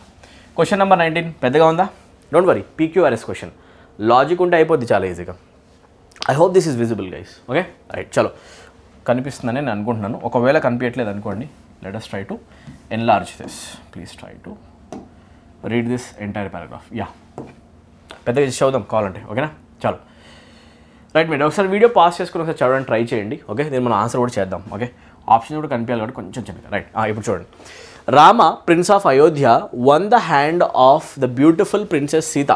question number nineteen పెద్దగా ఉందా don't worry PQRS question logic ఉంటే అయిపోద్ది చాలా ఈజీగా I hope this is visible guys okay right చలో కనిపిస్తుందని నేను అనుకుంటున్నాను ఒకవేళ కనిపించట్లేదు అనుకోండి let us try to enlarge this please try to read this entire paragraph yeah పెద్దగా చదువుదాం కావాలంటే ఓకేనా చాలు రైట్ మేడం ఒకసారి వీడియో పాస్ చేసుకుని ఒకసారి చదవడానికి ట్రై చేయండి ఓకే నేను మనం ఆన్సర్ కూడా చేద్దాం ఓకే ఆప్షన్ కూడా కనిపించాలి కాబట్టి కొంచెం చిన్నగా రైట్ ఇప్పుడు చూడండి Rama prince of Ayodhya won the hand of the beautiful princess Sita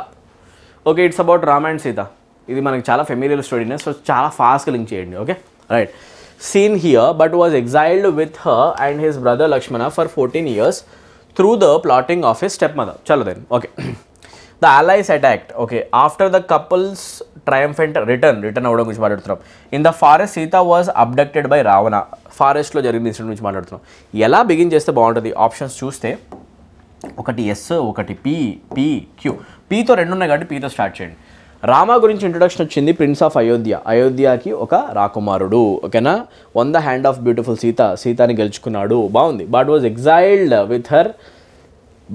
okay it's about Rama and Sita ఇది మనకి చాలా ఫెమిలియల్ స్టోరీ సో చాలా ఫాస్ట్గా లింక్ చేయండి okay right seen here but was exiled with her and his brother Lakshmana for fourteen years through the plotting of his step mother చాలా then okay the allies attacked okay after the couple's triumphant return return అవ్వడం గురించి మాట్లాడుతున్నాం in the forest Sita was abducted by Ravana ఫారెస్ట్లో జరిగిన incident గురించి మాట్లాడుతున్నాం ఎలా begin చేస్తే బాగుంటుంది ఆప్షన్స్ చూస్తే ఒకటి ఎస్ ఒకటి పి పి క్యూ పీతో రెండు ఉన్నాయి కాబట్టి పీతో స్టార్ట్ చేయండి రామ గురించి ఇంట్రొడక్షన్ వచ్చింది ప్రిన్స్ ఆఫ్ అయోధ్య అయోధ్యకి ఒక రాకుమారుడు ఓకేనా won the hand of beautiful Sita సీతని గెలుచుకున్నాడు బాగుంది but was exiled with her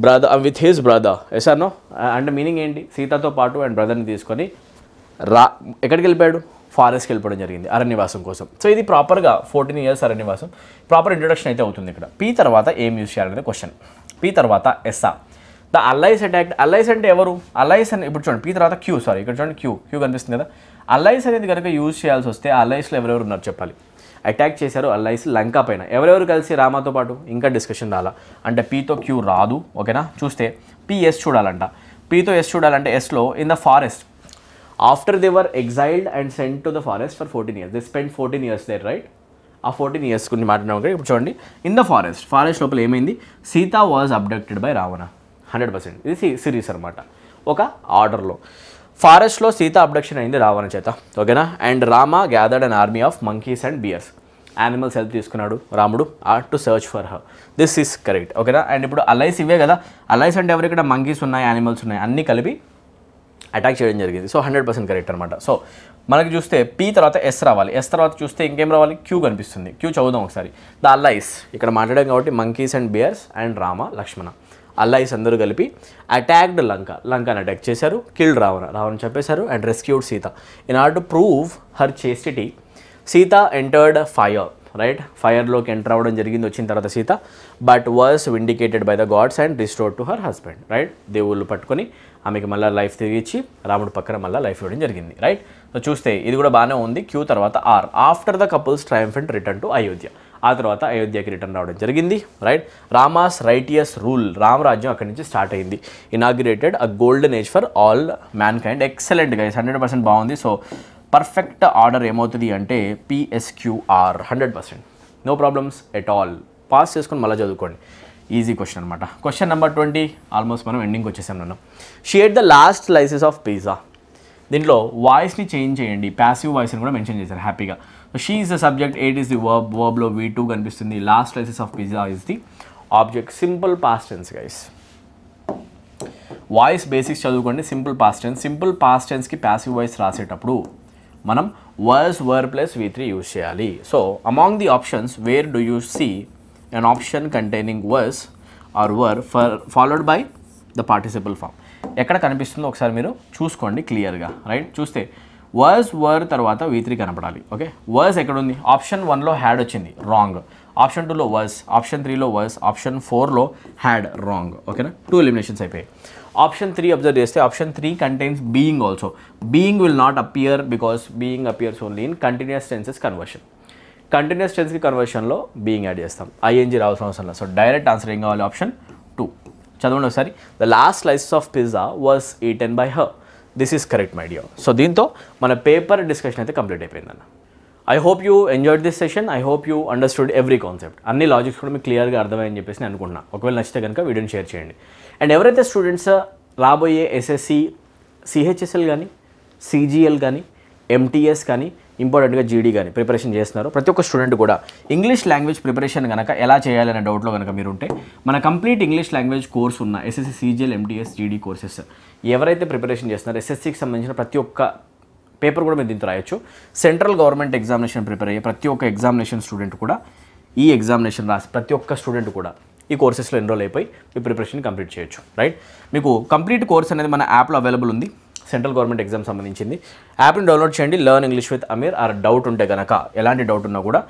brother with his brother yes and meaning ఏంటి సీతతో పాటు అండ్ బ్రదర్ని తీసుకొని రా ఎక్కడికి వెళ్ళిపోయాడు ఫారెస్ట్కి వెళ్ళిపోవడం జరిగింది అరణ్యవాసం కోసం సో ఇది ప్రాపర్గా ఫోర్టీన్ ఇయర్స్ అరణ్యవాసం ప్రాపర్ ఇంట్రొడక్షన్ అయితే అవుతుంది ఇక్కడ పీ తర్వాత ఏం యూస్ చేయాలనేది క్వశ్చన్ పీ తర్వాత ఎస్సా ద అల్లైస్ అటాక్ అల్లైస్ అంటే ఎవరు అల్లైస్ అని ఇప్పుడు చూడండి పీ తర్వాత క్యూ సారీ ఇక్కడ చూడండి క్యూ క్యూ కనిపిస్తుంది కదా అల్లైస్ అనేది కనుక యూజ్ చేయాల్సి వస్తే అల్లైస్లో ఎవరెవరు ఉన్నారు చెప్పాలి అటాక్ చేశారు అల్లైస్ లంక పైన ఎవరెవరు కలిసి రామాతో పాటు ఇంకా డిస్కషన్ రాలా అంటే పీతో క్యూ రాదు ఓకేనా చూస్తే పిఎస్ చూడాలంట పీతో ఎస్ చూడాలంటే ఎస్లో in the forest after they were exiled and send to the forest for fourteen years the spend fourteen years there right ఆ ఫోర్టీన్ ఇయర్స్ గురించి మాట్లాడినాం ఇప్పుడు చూడండి ఇన్ ద ఫారెస్ట్ ఫారెస్ట్ లోపల ఏమైంది Sita was abducted by Ravana hundred percent ఇది series అనమాట ఒక ఆర్డర్లో ఫారెస్ట్లో సీత అబ్డక్షన్ అయింది రావణ చేత ఓకేనా and Rama gathered an army of monkeys and bears animals help తీసుకున్నాడు రాముడు art to search for her this is correct ఓకేనా అండ్ ఇప్పుడు అలైస్ ఇవే కదా అలైస్ అంటే ఎవరి ఇక్కడ మంకీస్ ఉన్నాయి యానిమల్స్ ఉన్నాయి అన్నీ కలిపి అటాక్ చేయడం జరిగింది సో హండ్రెడ్ పర్సెంట్ కరెక్ట్ అనమాట సో మనకి చూస్తే పీ తర్వాత ఎస్ రావాలి ఎస్ తర్వాత చూస్తే ఇంకేం రావాలి క్యూ కనిపిస్తుంది క్యూ చదువుదాం ఒకసారి ద అల్లైస్ ఇక్కడ మాట్లాడాం కాబట్టి monkeys and bears and Rama Lakshmana allies అందరూ కలిపి అటాక్డ్ లంక లంకను అటాక్ చేశారు కిల్డ్ రావణ రావణ చెప్పేశారు and rescued Sita in order to prove her chastity Sita entered fire right ఫైర్లోకి ఎంటర్ అవ్వడం జరిగింది వచ్చిన తర్వాత Sita but was vindicated by the gods and restored to her husband right దేవుళ్ళు పట్టుకొని ఆమెకి మళ్ళీ లైఫ్ తిరిగి ఇచ్చి రాముడు పక్కన మళ్ళీ లైఫ్ ఇవ్వడం జరిగింది రైట్ సో చూస్తే ఇది కూడా బాగానే ఉంది క్యూ తర్వాత R after the couple's triumphant return to Ayodhya ఆ తర్వాత అయోధ్యకి రిటర్న్ రావడం జరిగింది రైట్ రామాస్ రైటియస్ రూల్ రామరాజ్యం అక్కడి నుంచి స్టార్ట్ అయింది inaugurated a golden age for all mankind excellent guys hundred percent బాగుంది సో పర్ఫెక్ట్ ఆర్డర్ ఏమవుతుంది అంటే PSQR hundred percent no problems at all pause చేసుకొని మళ్ళీ చదువుకోండి ఈజీ క్వశ్చన్ అనమాట క్వశ్చన్ నెంబర్ ట్వంటీ ఆల్మోస్ట్ మనం ఎండింగ్ వచ్చేసాం నన్ను she ate the last slices of pizza దీంట్లో వాయిస్ని చేంజ్ చేయండి ప్యాసివ్ వాయిస్ని కూడా మెన్షన్ చేశారు హ్యాపీగా she is the subject ate is the verb వర్బ్లో వీ టూ కనిపిస్తుంది last slices of pizza is the object simple past tense guys voice basics చదువుకోండి simple past tense simple past టెన్స్కి passive voice రాసేటప్పుడు మనం was were plus V three use చేయాలి so among the options where do you see an option containing was or were for followed by the participle form ఎక్కడ కనిపిస్తుందో ఒకసారి మీరు చూసుకోండి క్లియర్గా రైట్ చూస్తే వర్స్ వర్ తర్వాత వి త్రీ కనపడాలి ఓకే వర్స్ ఎక్కడుంది ఆప్షన్ వన్లో హ్యాడ్ వచ్చింది రాంగ్ ఆప్షన్ టూలో వర్స్ ఆప్షన్ త్రీలో వర్స్ ఆప్షన్ ఫోర్లో హ్యాడ్ రాంగ్ ఓకేనా టూ ఎలిమినేషన్స్ అయిపోయాయి ఆప్షన్ త్రీ అబ్జర్వ్ చేస్తే option three contains being also being will not appear because being appears only in continuous tenses conversion continuous టెన్స్కి కన్వర్షన్లో being add చేస్తాం ING రావాల్సిన అవసరం లేదు సో డైరెక్ట్ ఆన్సర్ ఏం కావాలి ఆప్షన్ టూ చదవండి ఒకసారి the last slice of pizza was eaten by her this is correct my dear so దీంతో మన పేపర్ డిస్కషన్ అయితే కంప్లీట్ అయిపోయిందన్న I hope you enjoyed this session I hope you understood every concept అన్ని logics కూడా మీకు క్లియర్గా అర్థమయ్యని చెప్పేసి నేను అనుకుంటున్నా ఒకవేళ నచ్చితే కనుక వీడియోని షేర్ చేయండి అండ్ ఎవరైతే స్టూడెంట్స్ రాబోయే ఎస్ఎస్సి సిహెచ్ఎస్ఎల్ కానీ సిజిఎల్ కానీ ఎంటీఎస్ కానీ ఇంపార్టెంట్గా జీడీ కానీ ప్రిపరేషన్ చేస్తున్నారు ప్రతి ఒక్క స్టూడెంట్ కూడా ఇంగ్లీష్ లాంగ్వేజ్ ప్రిపరేషన్ కనుక ఎలా చేయాలనే డౌట్లో కనుక మీరు ఉంటే మన కంప్లీట్ ఇంగ్లీష్ లాంగ్వేజ్ కోర్స్ ఉన్న SSC CGL MTS GD courses ఎవరైతే ప్రిపరేషన్ చేస్తున్నారు ఎస్ఎస్సికి సంబంధించిన ప్రతి ఒక్క పేపర్ కూడా మీరు దీంతో రాయొచ్చు సెంట్రల్ గవర్నమెంట్ ఎగ్జామినేషన్ ప్రిపేర్ అయ్యే ప్రతి ఒక్క ఎగ్జామినేషన్ స్టూడెంట్ కూడా ఈ ఎగ్జామినేషన్ రాసి ప్రతి ఒక్క స్టూడెంట్ కూడా ఈ కోర్సెస్లో ఎన్రోల్ అయిపోయి మీ ప్రిపరేషన్ కంప్లీట్ చేయొచ్చు రైట్ మీకు కంప్లీట్ కోర్స్ అనేది మన యాప్లో అవైలబుల్ ఉంది సెంట్రల్ గవర్నమెంట్ ఎగ్జామ్ సంబంధించింది యాప్ని డౌన్లోడ్ చేయండి లర్న్ ఇంగ్లీష్ విత్ అమీర్ ఆ డౌట్ ఉంటే కనుక ఎలాంటి డౌట్ ఉన్నా కూడా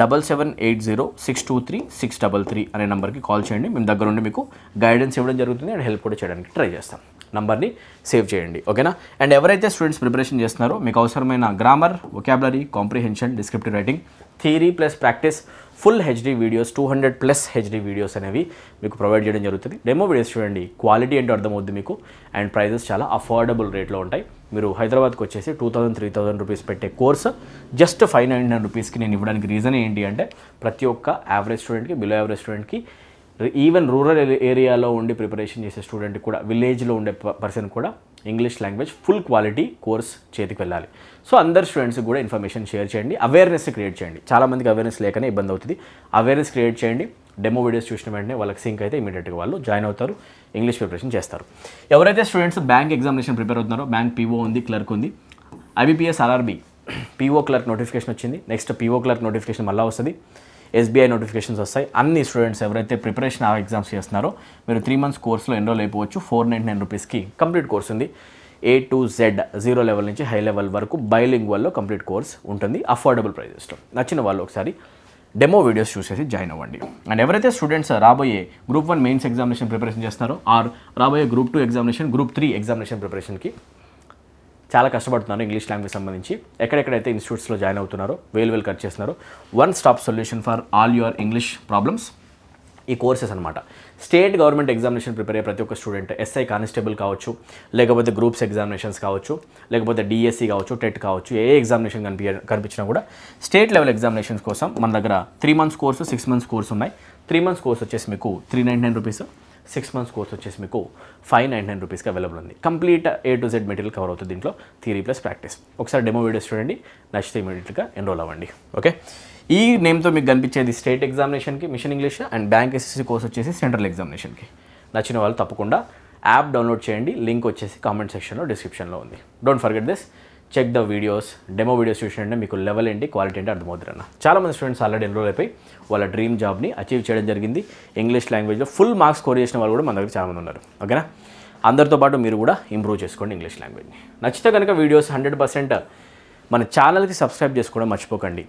double seven eight zero six two three six double three అనే నెంబర్కి కాల్ చేయండి మేము దగ్గరుండి మీకు గైడెన్స్ ఇవ్వడం జరుగుతుంది అండ్ హెల్ప్ కూడా చేయడానికి ట్రై చేస్తాం నంబర్ని సేవ్ చేయండి ఓకేనా అండ్ ఎవరైతే స్టూడెంట్స్ ప్రిపరేషన్ చేస్తున్నారో మీకు అవసరమైన grammar vocabulary comprehension descriptive writing theory plus practice full HD videos two hundred plus HD videos అనేవి మీకు ప్రొవైడ్ చేయడం జరుగుతుంది డెమో వీడియోస్ చూడండి క్వాలిటీ అంటే అర్థమవుద్ది మీకు అండ్ ప్రైజెస్ చాలా అఫోర్డబుల్ రేట్లో ఉంటాయి మీరు హైదరాబాద్కి వచ్చేసి two thousand three thousand rupees పెట్టే course just five nine nine రూపీస్కి నేను ఇవ్వడానికి రీజన్ ఏంటి అంటే ప్రతి ఒక్క యావరేజ్ స్టూడెంట్కి బిలో యావరేజ్ స్టూడెంట్కి ఈవెన్ రూరల్ ఏరియాలో ఉండి ప్రిపరేషన్ చేసే స్టూడెంట్ కూడా విలేజ్లో ఉండే పర్సన్ కూడా English language full quality course చేతికి వెళ్ళాలి సో అందరు స్టూడెంట్స్కి కూడా ఇన్ఫర్మేషన్ షేర్ చేయండి అవేర్నెస్ క్రియేట్ చేయండి చాలామందికి అవేర్నెస్ లేకనే ఇబ్బంది అవుతుంది అవేర్నెస్ క్రియేట్ చేయండి డెమో వీడియోస్ చూసిన వెంటనే వాళ్ళకి సింక్ అయితే ఇమీడియట్గా వాళ్ళు జాయిన్ అవుతారు ఇంగ్లీష్ ప్రిపరేషన్ చేస్తారు ఎవరైతే స్టూడెంట్స్ బ్యాంక్ ఎగ్జామినేషన్ ప్రిపేర్ అవుతున్నారో బ్యాంక్ పీఓ ఉంది క్లర్క్ ఉంది IBPS RRB PO clerk notification వచ్చింది నెక్స్ట్ పీఓ క్లర్క్ నోటిఫికేషన్ మళ్ళీ వస్తుంది ఎస్బీఐ నోటిఫికేషన్స్ వస్తాయి అన్ని స్టూడెంట్స్ ఎవరైతే ప్రిపరేషన్ ఆ ఎగ్జామ్స్ చేస్తున్నారో మీరు త్రీ మంత్స్ కోర్స్లో ఎన్రోల్ అయిపోవచ్చు ఫోర్ నైంటీ నైన్ రూపీస్కి కంప్లీట్ కోర్స్ ఉంది A to Z zero level నుంచి హై లెవెల్ వరకు బైలింగ్వల్లో కంప్లీట్ కోర్స్ ఉంటుంది అఫోర్డబుల్ ప్రైజెస్లో నచ్చిన వాళ్ళు ఒకసారి డెమో వీడియోస్ చూసేసి జాయిన్ అవ్వండి అండ్ ఎవరైతే స్టూడెంట్స్ రాబోయే group one mains examination preparation చేస్తారో ఆర్ రాబోయే group two examination group three examination ప్రిపరేషన్కి చాలా కష్టపడుతున్నారు ఇంగ్లీష్ లాంగ్వేజ్ సంబంధించి ఎక్కడెక్కడైతే ఇన్స్టిట్యూట్స్లో జాయిన్ అవుతున్నారో వేలు వేలు కట్ చేస్తున్నారో one stop solution for all your English problems ఈ కోర్సెస్ అనమాట స్టేట్ గవర్నమెంట్ ఎగ్జామినేషన్ ప్రిపేర్ అయ్యే ప్రతి ఒక్క స్టూడెంట్ ఎస్ఐ కానిస్టేబుల్ కావచ్చు లేకపోతే గ్రూప్స్ ఎగ్జామినేషన్స్ కావచ్చు లేకపోతే డిఎస్సి కావచ్చు టెట్ కావచ్చు ఏ ఎగ్జామినేషన్ కనిపి కనిపించినా కూడా స్టేట్ లెవెల్ ఎగ్జామినేషన్స్ కోసం మన దగ్గర three months course six months course ఉన్నాయి త్రీ మంత్స్ కోర్స్ వచ్చేసి మీకు three ninety nine rupees six months course వచ్చేసి మీకు ఫైవ్ నైన్ నైన్ రూపీస్కి అవైలబుల్ ఉంది complete A to Z material cover అవుతుంది దీంట్లో థియరీ ప్లస్ ప్రాక్టీస్ ఒకసారి డెమో వీడియోస్ చూడండి నచ్చితే ఇమీడియట్గా ఎన్రోల్ అవ్వండి ఓకే ఈ నేమ్తో మీకు కనిపించేది స్టేట్ ఎగ్జామినేషన్కి mission English and bank SSC course వచ్చేసి సెంట్రల్ ఎగ్జామినేషన్కి నచ్చిన వాళ్ళు తప్పకుండా యాప్ డౌన్లోడ్ చేయండి లింక్ వచ్చేసి కామెంట్ సెక్షన్లో డిస్క్రిప్షన్లో ఉంది don't forget this check the videos demo videos అంటే మీకు లెవెల్ ఏంటి క్వాలిటీ ఏంటి అర్థమవుతుంది అన్న మంది స్టూడెంట్స్ ఆల్రెడీ ఎన్రోల్ అయిపోయి వాళ్ళ డ్రీమ్ జాబ్ని అచీవ్ చేయడం జరిగింది ఇంగ్లీష్ లాంగ్వేజ్లో ఫుల్ మార్క్స్ స్కోర్ చేసిన వాళ్ళు కూడా మన దగ్గర చాలామంది ఉన్నారు ఓకేనా అందరితో పాటు మీరు కూడా ఇంప్రూవ్ చేసుకోండి ఇంగ్లీష్ లాంగ్వేజ్ని నచ్చితే కనుక వీడియోస్ హండ్రెడ్ పర్సెంట్ మన ఛానల్కి సబ్స్క్రైబ్ చేసుకోవడం మర్చిపోకండి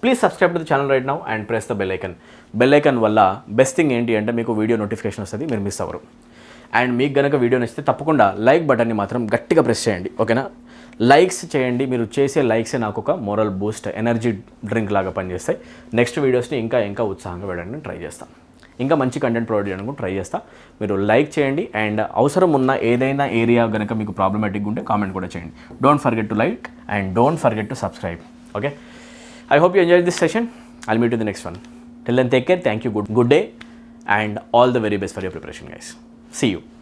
please subscribe to channel right now and press the bell icon bell icon వల్ల బెస్ట్ థింగ్ ఏంటి అంటే మీకు వీడియో నోటిఫికేషన్ వస్తుంది మీరు మిస్ అవ్వరు అండ్ మీకు గనక వీడియో నచ్చితే తప్పకుండా లైక్ బటన్ని మాత్రం గట్టిగా ప్రెస్ చేయండి ఓకేనా లైక్స్ చేయండి మీరు చేసే లైక్సే నాకు ఒక మోరల్ బూస్ట్ ఎనర్జీ డ్రింక్ లాగా పనిచేస్తాయి నెక్స్ట్ వీడియోస్ని ఇంకా ఇంకా ఉత్సాహంగా వేయడానికి ట్రై చేస్తాను ఇంకా మంచి కంటెంట్ ప్రొవైడ్ చేయడానికి ట్రై చేస్తా మీరు లైక్ చేయండి అండ్ అవసరం ఉన్న ఏదైనా ఏరియా కనుక మీకు ప్రాబ్లమేటిక్ ఉంటే కామెంట్ కూడా చేయండి don't forget to like and don't forget to subscribe okay I hope you enjoyed this session. I'll meet you in the next one. Till then, take care. Thank you. Good, good day. And all the very best for your preparation, guys. See you.